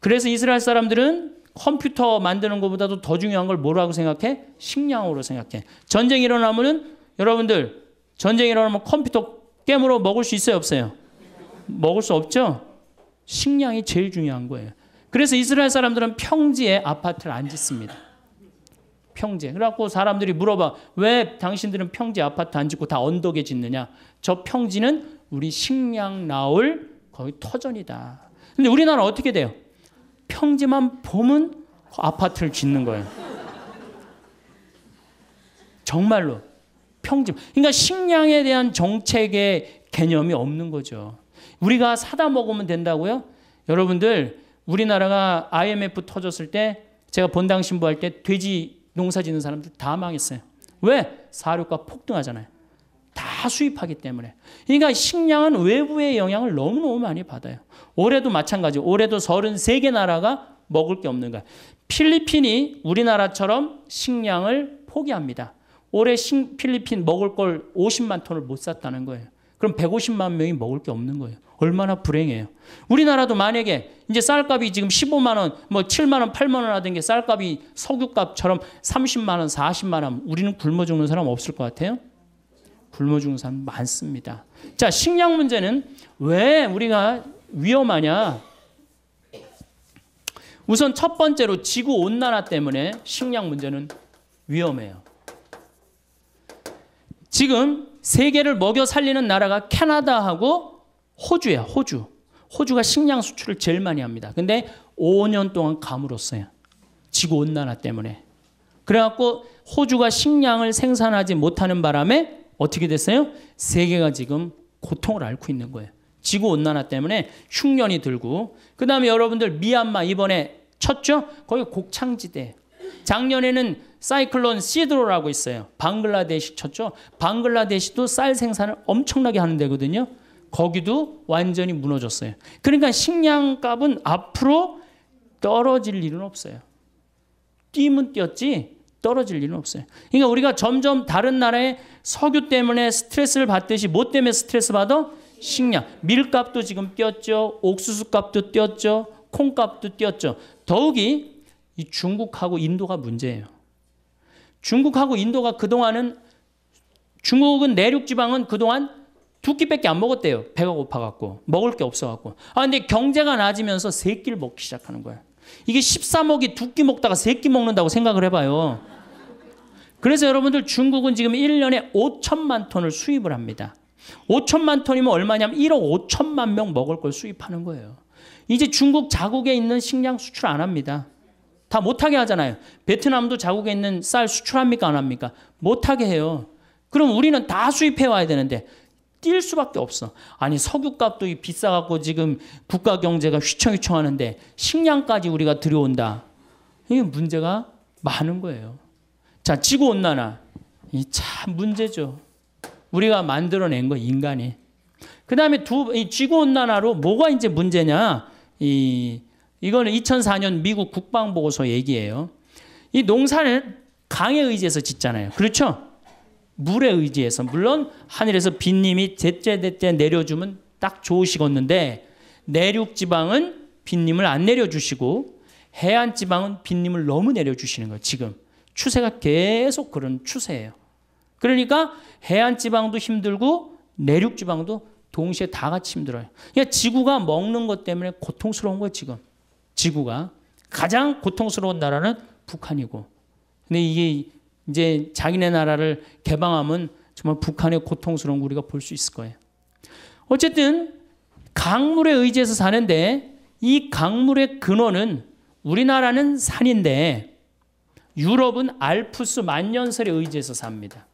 그래서 이스라엘 사람들은 컴퓨터 만드는 것보다도 더 중요한 걸 뭐라고 생각해? 식량으로 생각해. 전쟁이 일어나면은 여러분들 전쟁이 일어나면 컴퓨터 게임으로 먹을 수 있어요, 없어요? 먹을 수 없죠. 식량이 제일 중요한 거예요. 그래서 이스라엘 사람들은 평지에 아파트를 안 짓습니다. 평지. 그래갖고 사람들이 물어봐. 왜 당신들은 평지 에 아파트 안 짓고 다 언덕에 짓느냐? 저 평지는 우리 식량 나올 거의 터전이다. 근데 우리나라 어떻게 돼요? 평지만 보면 아파트를 짓는 거예요. 정말로 평지. 그러니까 식량에 대한 정책의 개념이 없는 거죠. 우리가 사다 먹으면 된다고요? 여러분들 우리나라가 IMF 터졌을 때 제가 본당 신부할 때 돼지 농사 짓는 사람들 다 망했어요. 왜? 사료가 폭등하잖아요. 다 수입하기 때문에. 그러니까 식량은 외부의 영향을 너무너무 많이 받아요. 올해도 마찬가지. 올해도 33개 나라가 먹을 게 없는 거야. 필리핀이 우리나라처럼 식량을 포기합니다. 올해 필리핀 먹을 걸 50만 톤을 못 샀다는 거예요. 그럼 150만 명이 먹을 게 없는 거예요. 얼마나 불행해요. 우리나라도 만약에 이제 쌀값이 지금 15만 원, 뭐 7만 원, 8만 원 하던 게 쌀값이 석유값처럼 30만 원, 40만 원 우리는 굶어 죽는 사람 없을 것 같아요? 굶어 죽는 사람 많습니다. 자, 식량 문제는 왜 우리가 위험하냐? 우선 첫 번째로 지구 온난화 때문에 식량 문제는 위험해요. 지금 세계를 먹여 살리는 나라가 캐나다하고 호주야, 호주. 호주가 식량 수출을 제일 많이 합니다. 근데 5년 동안 감으로써요. 지구 온난화 때문에. 그래갖고 호주가 식량을 생산하지 못하는 바람에 어떻게 됐어요? 세계가 지금 고통을 앓고 있는 거예요. 지구 온난화 때문에 흉년이 들고 그다음에 여러분들 미얀마 이번에 쳤죠? 거기 곡창지대. 작년에는 사이클론 시드로라고 있어요. 방글라데시 쳤죠? 방글라데시도 쌀 생산을 엄청나게 하는 데거든요. 거기도 완전히 무너졌어요. 그러니까 식량 값은 앞으로 떨어질 일은 없어요. 뛰면 뛰었지 떨어질 일은 없어요. 그러니까 우리가 점점 다른 나라의 석유 때문에 스트레스를 받듯이 뭐 때문에 스트레스 받아? 식량. 밀값도 지금 뛰었죠. 옥수수 값도 뛰었죠. 콩값도 뛰었죠. 더욱이 중국하고 인도가 문제예요. 중국하고 인도가 그동안은 중국은 내륙 지방은 그동안 두 끼밖에 안 먹었대요. 배가 고파갖고. 먹을 게 없어갖고. 아, 근데 경제가 나아지면서 세 끼를 먹기 시작하는 거야. 이게 13억이 두 끼 먹다가 세 끼 먹는다고 생각을 해봐요. 그래서 여러분들 중국은 지금 1년에 5천만 톤을 수입을 합니다. 5천만 톤이면 얼마냐면 1억 5천만 명 먹을 걸 수입하는 거예요. 이제 중국 자국에 있는 식량 수출 안 합니다. 다 못하게 하잖아요. 베트남도 자국에 있는 쌀 수출합니까? 안 합니까? 못하게 해요. 그럼 우리는 다 수입해 와야 되는데 뛸 수밖에 없어. 아니 석유값도 비싸갖고 지금 국가 경제가 휘청휘청하는데 식량까지 우리가 들여온다. 이게 문제가 많은 거예요. 자 지구 온난화 이 참 문제죠. 우리가 만들어낸 거 인간이. 그 다음에 두 이 지구 온난화로 뭐가 이제 문제냐? 이 이거는 2004년 미국 국방 보고서 얘기예요. 이 농사를 강에 의지해서 짓잖아요. 그렇죠? 물에 의지해서 물론 하늘에서 빈님이 대째 대째 내려주면 딱 좋으시겠는데 내륙 지방은 빈님을안 내려주시고 해안 지방은 빈님을 너무 내려주시는 거예요. 지금 추세가 계속 그런 추세예요. 그러니까 해안 지방도 힘들고 내륙 지방도 동시에 다 같이 힘들어요. 그러니까 지구가 먹는 것 때문에 고통스러운 거예요. 지금 지구가 가장 고통스러운 나라는 북한이고 근데 이게 이제 자기네 나라를 개방하면 정말 북한의 고통스러운 우리가 볼 수 있을 거예요. 어쨌든 강물에 의지해서 사는데 이 강물의 근원은 우리나라는 산인데 유럽은 알프스 만년설에 의지해서 삽니다.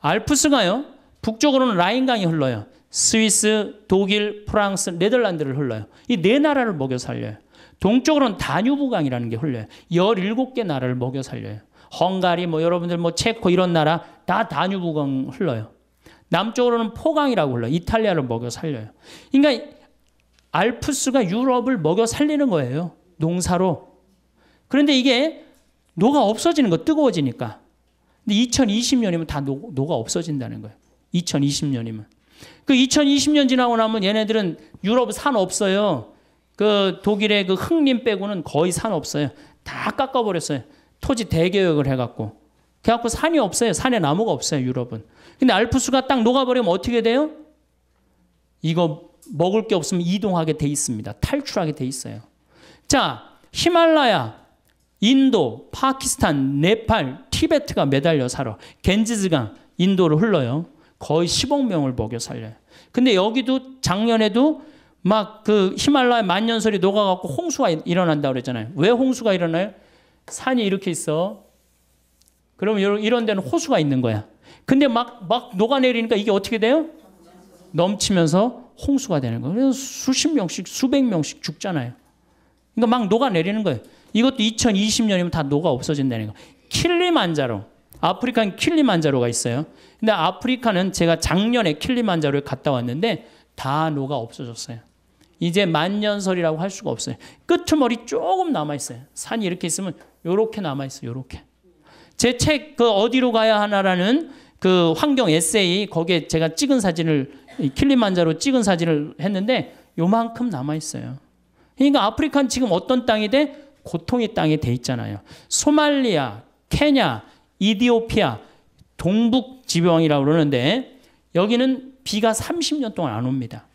알프스가요. 북쪽으로는 라인강이 흘러요. 스위스, 독일, 프랑스, 네덜란드를 흘러요. 이 네 나라를 먹여 살려요. 동쪽으로는 다뉴브강이라는 게 흘려요. 17개 나라를 먹여 살려요. 헝가리 뭐 여러분들 뭐 체코 이런 나라 다 다뉴브강 흘러요. 남쪽으로는 포강이라고 불러요 이탈리아를 먹여 살려요. 그러니까 알프스가 유럽을 먹여 살리는 거예요. 농사로. 그런데 이게 녹아 없어지는 거 뜨거워지니까. 근데 2020년이면 다 녹아 없어진다는 거예요. 2020년이면. 그 2020년 지나고 나면 얘네들은 유럽 산 없어요. 그 독일의 그 흑림 빼고는 거의 산 없어요. 다 깎아버렸어요. 토지 대개혁을 해갖고. 그래갖고 산이 없어요. 산에 나무가 없어요. 유럽은. 근데 알프스가 딱 녹아버리면 어떻게 돼요? 이거 먹을 게 없으면 이동하게 돼 있습니다. 탈출하게 돼 있어요. 자, 히말라야, 인도, 파키스탄, 네팔, 티베트가 매달려 살아. 겐지즈강, 인도를 흘러요. 거의 10억 명을 먹여 살려요. 근데 여기도 작년에도 막 그 히말라야 만년설이 녹아갖고 홍수가 일어난다 고 그랬잖아요. 왜 홍수가 일어나요? 산이 이렇게 있어. 그러면 이런 데는 호수가 있는 거야. 근데 막, 막 녹아내리니까 이게 어떻게 돼요? 넘치면서 홍수가 되는 거예요. 그래서 수십 명씩, 수백 명씩 죽잖아요. 그러니까 막 녹아내리는 거예요. 이것도 2020년이면 다 녹아 없어진다는 거. 킬리만자로. 아프리카는 킬리만자로가 있어요. 근데 아프리카는 제가 작년에 킬리만자로에 갔다 왔는데 다 녹아 없어졌어요. 이제 만년설이라고 할 수가 없어요. 끄트머리 조금 남아있어요. 산이 이렇게 있으면 요렇게 남아있어요. 요렇게. 제 책 그 어디로 가야 하나라는 그 환경 에세이 거기에 제가 찍은 사진을 킬리만자로 찍은 사진을 했는데 요만큼 남아있어요. 그러니까 아프리카는 지금 어떤 땅이 돼? 고통의 땅이 돼 있잖아요. 소말리아, 케냐, 이디오피아, 동북 지병이라고 그러는데 여기는 비가 30년 동안 안 옵니다.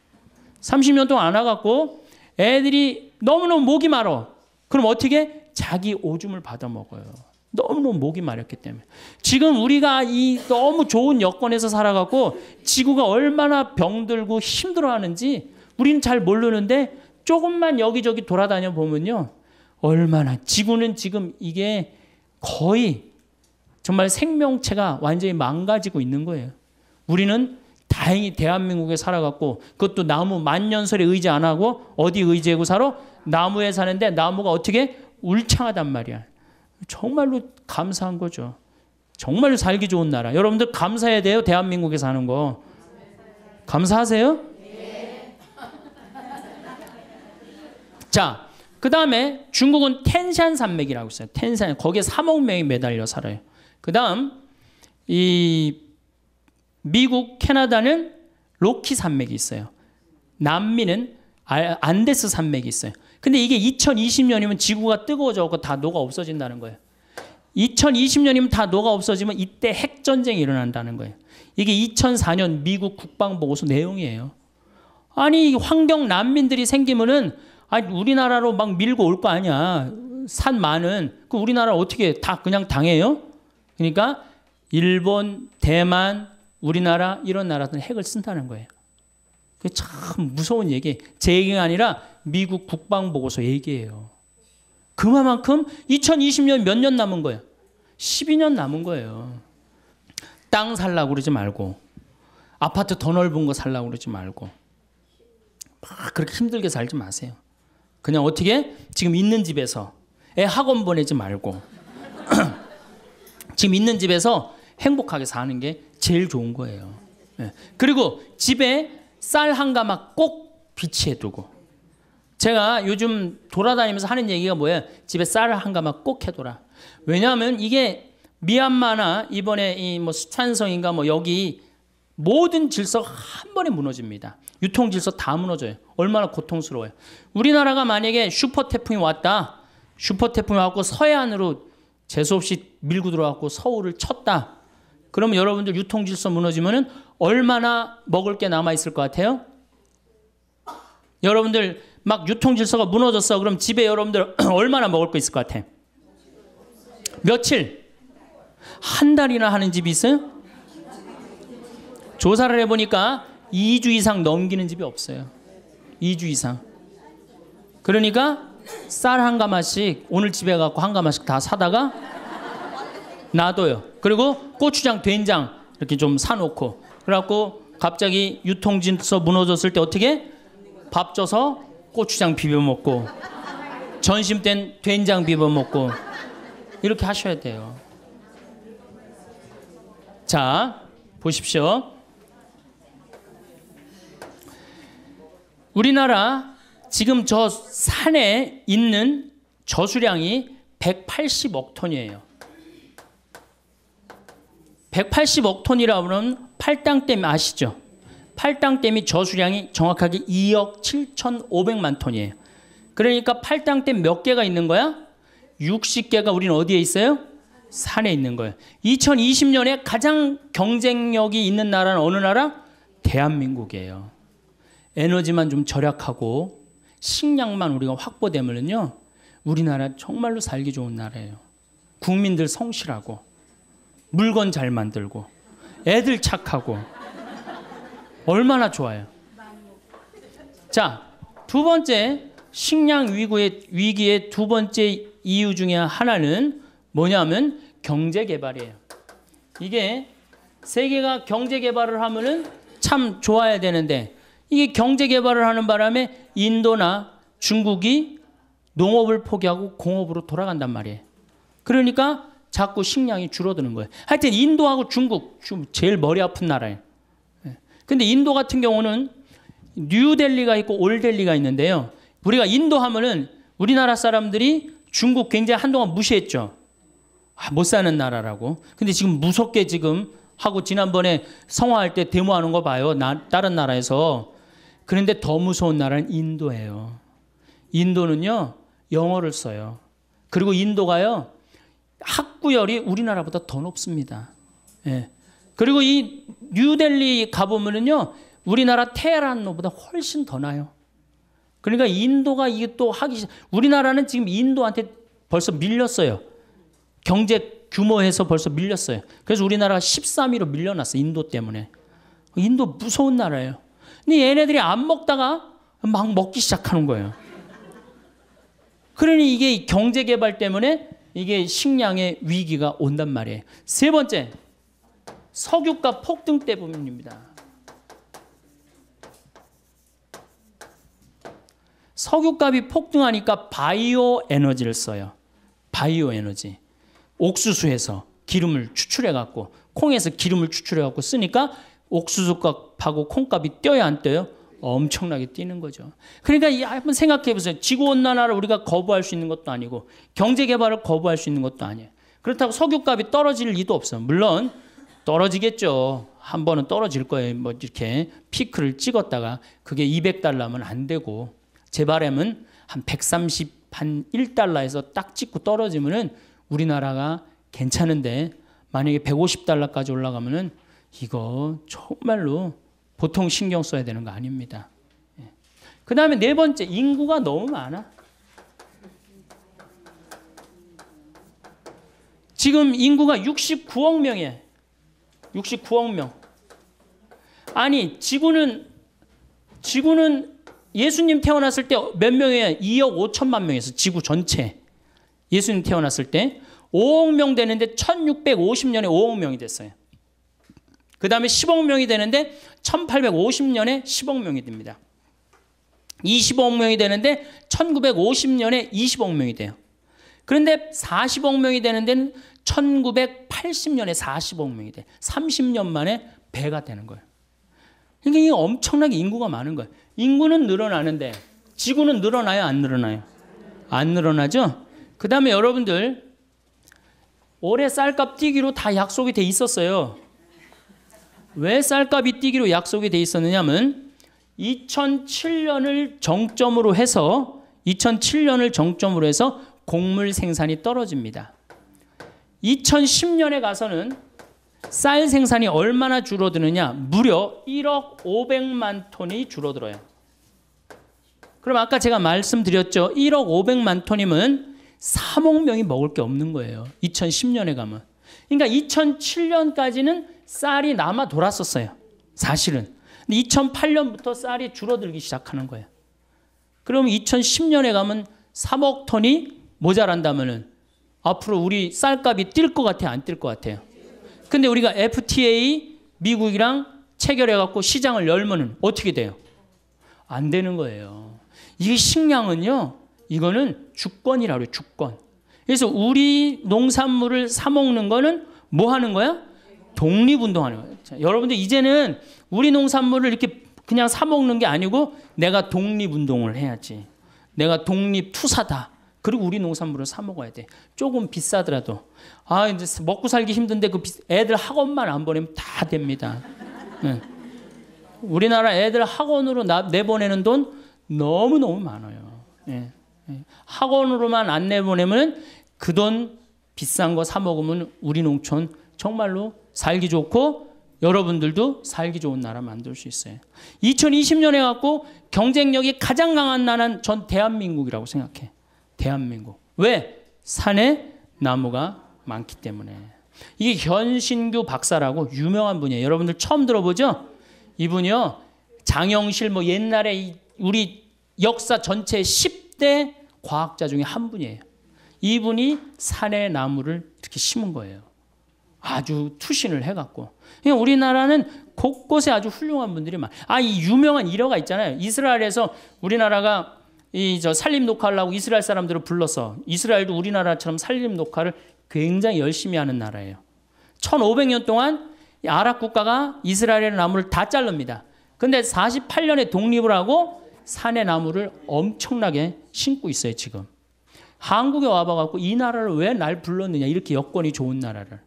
30년 동안 안 와갖고 애들이 너무너무 목이 마러. 그럼 어떻게? 자기 오줌을 받아 먹어요. 너무너무 목이 마렸기 때문에. 지금 우리가 이 너무 좋은 여건에서 살아가고 지구가 얼마나 병들고 힘들어하는지 우리는 잘 모르는데 조금만 여기저기 돌아다녀 보면요. 얼마나 지구는 지금 이게 거의 정말 생명체가 완전히 망가지고 있는 거예요. 우리는 다행히 대한민국에 살아갔고 그것도 나무 만년설에 의지 안 하고 어디 의지하고 살아? 나무에 사는데 나무가 어떻게 울창하단 말이야. 정말로 감사한 거죠. 정말로 살기 좋은 나라. 여러분들 감사해야 돼요. 대한민국에 사는 거. 감사하세요? 예. 자, 그 다음에 중국은 텐샨 산맥이라고 있어요. 텐샨 거기에 3억 명이 매달려 살아요. 그 다음 이 미국, 캐나다는 로키 산맥이 있어요. 남미는 안데스 산맥이 있어요. 근데 이게 2020년이면 지구가 뜨거워져서 다 녹아 없어진다는 거예요. 2020년이면 다 녹아 없어지면 이때 핵전쟁이 일어난다는 거예요. 이게 2004년 미국 국방보고서 내용이에요. 아니 환경 난민들이 생기면은 아니 우리나라로 막 밀고 올 거 아니야. 산 많은 그 우리나라 어떻게 다 그냥 당해요? 그러니까 일본, 대만, 우리나라 이런 나라들은 핵을 쓴다는 거예요. 그게 참 무서운 얘기. 제 얘기가 아니라 미국 국방보고서 얘기예요. 그만큼 2020년 몇 년 남은 거예요? 12년 남은 거예요. 땅 살라고 그러지 말고 아파트 더 넓은 거 살라고 그러지 말고 막 그렇게 힘들게 살지 마세요. 그냥 어떻게 지금 있는 집에서 애 학원 보내지 말고 지금 있는 집에서 행복하게 사는 게 제일 좋은 거예요. 예. 그리고 집에 쌀 한 가마 꼭 비치해 두고 제가 요즘 돌아다니면서 하는 얘기가 뭐예요? 집에 쌀 한 가마 꼭 해둬라. 왜냐하면 이게 미얀마나 이번에 이 뭐 수찬성인가 뭐 여기 모든 질서가 한 번에 무너집니다. 유통 질서 다 무너져요. 얼마나 고통스러워요. 우리나라가 만약에 슈퍼 태풍이 왔다. 슈퍼 태풍이 왔고 서해안으로 재수없이 밀고 들어왔고 서울을 쳤다. 그러면 여러분들 유통 질서 무너지면은 얼마나 먹을 게 남아 있을 것 같아요? 여러분들 막 유통 질서가 무너졌어. 그럼 집에 여러분들 얼마나 먹을 거 있을 것 같아? 며칠? 한 달이나 하는 집이 있어요? 조사를 해 보니까 2주 이상 넘기는 집이 없어요. 2주 이상. 그러니까 쌀 한 가마씩 오늘 집에 가고 한 가마씩 다 사다가 놔둬요. 그리고 고추장, 된장 이렇게 좀 사놓고 그래갖고 갑자기 유통진서 무너졌을 때 어떻게 밥줘서 고추장 비벼 먹고 전심 된 된장 비벼 먹고 이렇게 하셔야 돼요. 자, 보십시오. 우리나라 지금 저 산에 있는 저수량이 180억 톤이에요. 180억 톤이라면 팔당댐 아시죠? 팔당댐이 저수량이 정확하게 2억 7,500만 톤이에요. 그러니까 팔당댐 몇 개가 있는 거야? 60개가 우리는 어디에 있어요? 산에 있는 거예요. 2020년에 가장 경쟁력이 있는 나라는 어느 나라? 대한민국이에요. 에너지만 좀 절약하고 식량만 우리가 확보되면요. 우리나라 정말로 살기 좋은 나라예요. 국민들 성실하고 물건 잘 만들고 애들 착하고 얼마나 좋아요. 자, 두 번째 식량 위기의, 위기의 두 번째 이유 중에 하나는 뭐냐면 경제 개발이에요. 이게 세계가 경제 개발을 하면은 참 좋아야 되는데 이게 경제 개발을 하는 바람에 인도나 중국이 농업을 포기하고 공업으로 돌아간단 말이에요. 그러니까 자꾸 식량이 줄어드는 거예요. 하여튼 인도하고 중국 좀 제일 머리 아픈 나라예요. 예. 근데 인도 같은 경우는 뉴델리가 있고 올델리가 있는데요. 우리가 인도 하면은 우리나라 사람들이 중국 굉장히 한동안 무시했죠. 아, 못 사는 나라라고. 근데 지금 무섭게 지금 하고 지난번에 성화할 때 데모하는 거 봐요. 나, 다른 나라에서. 그런데 더 무서운 나라는 인도예요. 인도는요, 영어를 써요. 그리고 인도가요, 학구열이 우리나라보다 더 높습니다. 예. 그리고 이 뉴델리 가보면은요, 우리나라 테헤란로보다 훨씬 더 나요. 그러니까 인도가 이게 또 하기, 우리나라는 지금 인도한테 벌써 밀렸어요. 경제 규모에서 벌써 밀렸어요. 그래서 우리나라가 13위로 밀려났어, 인도 때문에. 인도 무서운 나라예요. 근데 얘네들이 안 먹다가 막 먹기 시작하는 거예요. 그러니 이게 경제 개발 때문에 이게 식량의 위기가 온단 말이에요. 세 번째, 석유가 폭등 때문입니다. 석유값이 폭등하니까 바이오 에너지를 써요. 바이오 에너지. 옥수수에서 기름을 추출해 갖고 콩에서 기름을 추출해 갖고 쓰니까 옥수수값하고 콩값이 뛰어야 안 뛰어요? 엄청나게 뛰는 거죠. 그러니까 이 한번 생각해 보세요. 지구 온난화를 우리가 거부할 수 있는 것도 아니고 경제 개발을 거부할 수 있는 것도 아니에요. 그렇다고 석유값이 떨어질 리도 없어. 물론 떨어지겠죠. 한 번은 떨어질 거예요. 뭐 이렇게 피크를 찍었다가 그게 200달러면 안 되고 제 바람은 한 130, 한 1달러에서 딱 찍고 떨어지면은 우리나라가 괜찮은데 만약에 150달러까지 올라가면은 이거 정말로 보통 신경 써야 되는 거 아닙니다. 예. 그 다음에 네 번째, 인구가 너무 많아. 지금 인구가 69억 명에 69억 명. 아니, 지구는, 지구는 예수님 태어났을 때 몇명이에 2억 5천만 명에서 지구 전체. 예수님 태어났을 때 5억 명 되는데 1650년에 5억 명이 됐어요. 그 다음에 10억 명이 되는데 1850년에 10억 명이 됩니다. 20억 명이 되는데 1950년에 20억 명이 돼요. 그런데 40억 명이 되는 데는 1980년에 40억 명이 돼. 30년 만에 배가 되는 거예요. 그러니까 이 엄청나게 인구가 많은 거예요. 인구는 늘어나는데 지구는 늘어나요, 안 늘어나요? 안 늘어나죠? 그다음에 여러분들 올해 쌀값 뛰기로 다 약속이 돼 있었어요. 왜 쌀값이 뛰기로 약속이 돼 있었느냐면 2007년을 정점으로 해서 2007년을 정점으로 해서 곡물 생산이 떨어집니다. 2010년에 가서는 쌀 생산이 얼마나 줄어드느냐? 무려 1억 500만 톤이 줄어들어요. 그럼 아까 제가 말씀드렸죠. 1억 500만 톤이면 3억 명이 먹을 게 없는 거예요. 2010년에 가면. 그러니까 2007년까지는 쌀이 남아 돌았었어요. 사실은. 근데 2008년부터 쌀이 줄어들기 시작하는 거예요. 그럼 2010년에 가면 3억 톤이 모자란다면은 앞으로 우리 쌀값이 뛸 것 같아요, 안 뛸 것 같아요. 근데 우리가 FTA 미국이랑 체결해 갖고 시장을 열면은 어떻게 돼요? 안 되는 거예요. 이 식량은요. 이거는 주권이라고 해요, 주권. 그래서 우리 농산물을 사 먹는 거는 뭐 하는 거야? 독립운동하는 거예요. 여러분들 이제는 우리 농산물을 이렇게 그냥 사 먹는 게 아니고 내가 독립운동을 해야지. 내가 독립투사다. 그리고 우리 농산물을 사 먹어야 돼. 조금 비싸더라도 아 이제 먹고 살기 힘든데 그 애들 학원만 안 보내면 다 됩니다. 네. 우리나라 애들 학원으로 나, 내보내는 돈 너무 너무 많아요. 네. 네. 학원으로만 안 내보내면 그 돈 비싼 거 사 먹으면 우리 농촌 정말로 살기 좋고 여러분들도 살기 좋은 나라 만들 수 있어요. 2020년에 갖고 경쟁력이 가장 강한 나라는 전 대한민국이라고 생각해. 대한민국. 왜? 산에 나무가 많기 때문에. 이게 현신규 박사라고 유명한 분이에요. 여러분들 처음 들어보죠? 이분이요. 장영실 뭐 옛날에 우리 역사 전체 10대 과학자 중에 한 분이에요. 이분이 산의 나무를 이렇게 심은 거예요. 아주 투신을 해갖고 그러니까 우리나라는 곳곳에 아주 훌륭한 분들이 많아이 유명한 일화가 있잖아요. 이스라엘에서 우리나라가 이저 살림 녹화하려고 이스라엘 사람들을 불러서 이스라엘도 우리나라처럼 살림 녹화를 굉장히 열심히 하는 나라예요. 1500년 동안 아랍 국가가 이스라엘의 나무를 다 자릅니다. 근데 48년에 독립을 하고 산의 나무를 엄청나게 심고 있어요, 지금. 한국에 와봐갖고 이 나라를 왜 날 불렀느냐, 이렇게 여건이 좋은 나라를.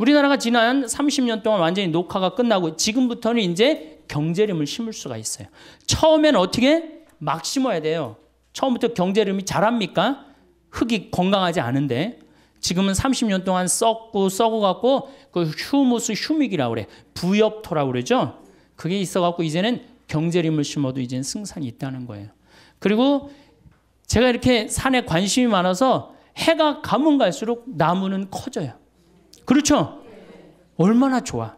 우리나라가 지난 30년 동안 완전히 녹화가 끝나고 지금부터는 이제 경제림을 심을 수가 있어요. 처음엔 어떻게? 막 심어야 돼요. 처음부터 경제림이 잘합니까 흙이 건강하지 않은데. 지금은 30년 동안 썩고 썩어 갖고 그 휴무스 휴믹이라고 그래. 부엽토라고 그러죠. 그게 있어 갖고 이제는 경제림을 심어도 이제는 승산이 있다는 거예요. 그리고 제가 이렇게 산에 관심이 많아서 해가 가면 갈수록 나무는 커져요. 그렇죠? 얼마나 좋아.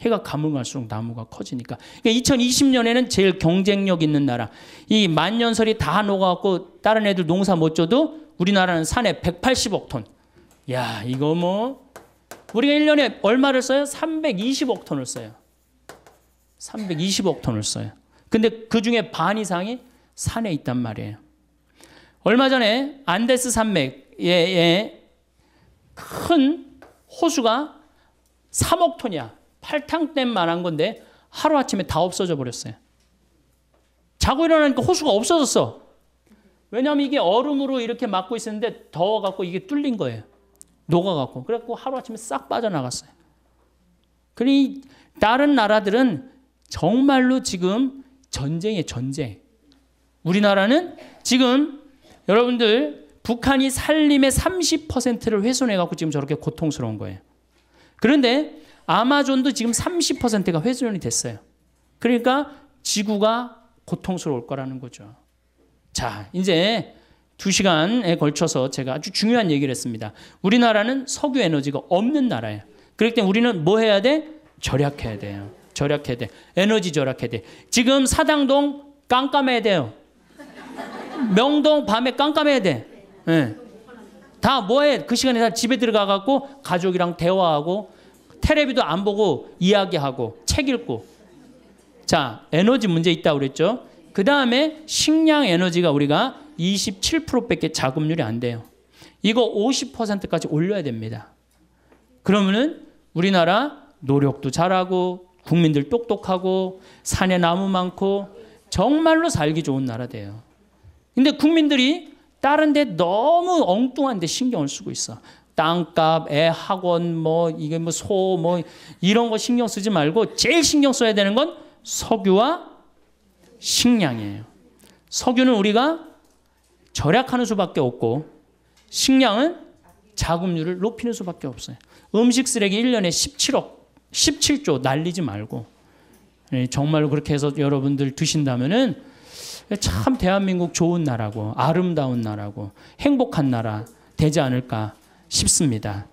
해가 가물갈수록 나무가 커지니까. 2020년에는 그러니까 제일 경쟁력 있는 나라. 이 만년설이 다 녹아갖고 다른 애들 농사 못 줘도 우리나라는 산에 180억 톤. 야, 이거 뭐. 우리가 1년에 얼마를 써요? 320억 톤을 써요. 320억 톤을 써요. 근데 그 중에 반 이상이 산에 있단 말이에요. 얼마 전에 안데스 산맥에 큰 호수가 3억 톤이야. 팔탕댐 만한 건데 하루아침에 다 없어져 버렸어요. 자고 일어나니까 호수가 없어졌어. 왜냐하면 이게 얼음으로 이렇게 막고 있었는데 더워갖고 이게 뚫린 거예요. 녹아갖고. 그래갖고 하루아침에 싹 빠져나갔어요. 그러니 다른 나라들은 정말로 지금 전쟁이에 전쟁. 우리나라는 지금 여러분들 북한이 산림의 30%를 훼손해갖고 지금 저렇게 고통스러운 거예요. 그런데 아마존도 지금 30%가 훼손이 됐어요. 그러니까 지구가 고통스러울 거라는 거죠. 자, 이제 두 시간에 걸쳐서 제가 아주 중요한 얘기를 했습니다. 우리나라는 석유 에너지가 없는 나라예요. 그렇기 때문에 우리는 뭐 해야 돼? 절약해야 돼요. 절약해야 돼. 에너지 절약해야 돼. 지금 사당동 깜깜해야 돼요. 명동 밤에 깜깜해야 돼. 네. 다 뭐해? 그 시간에 다 집에 들어가 갖고 가족이랑 대화하고 테레비도 안 보고 이야기하고 책 읽고. 자, 에너지 문제 있다 그랬죠? 그 다음에 식량 에너지가 우리가 27%밖에 자금률이 안 돼요. 이거 50%까지 올려야 됩니다. 그러면은 우리나라 노력도 잘하고 국민들 똑똑하고 산에 나무 많고 정말로 살기 좋은 나라 돼요. 근데 국민들이 다른데 너무 엉뚱한데 신경을 쓰고 있어. 땅값, 애 학원, 뭐 이게 뭐 소, 뭐 이런 거 신경 쓰지 말고 제일 신경 써야 되는 건 석유와 식량이에요. 석유는 우리가 절약하는 수밖에 없고 식량은 자급률을 높이는 수밖에 없어요. 음식 쓰레기 1년에 17억, 17조 날리지 말고 예, 정말로 그렇게 해서 여러분들 드신다면은 참 대한민국 좋은 나라고 아름다운 나라고 행복한 나라 되지 않을까 싶습니다.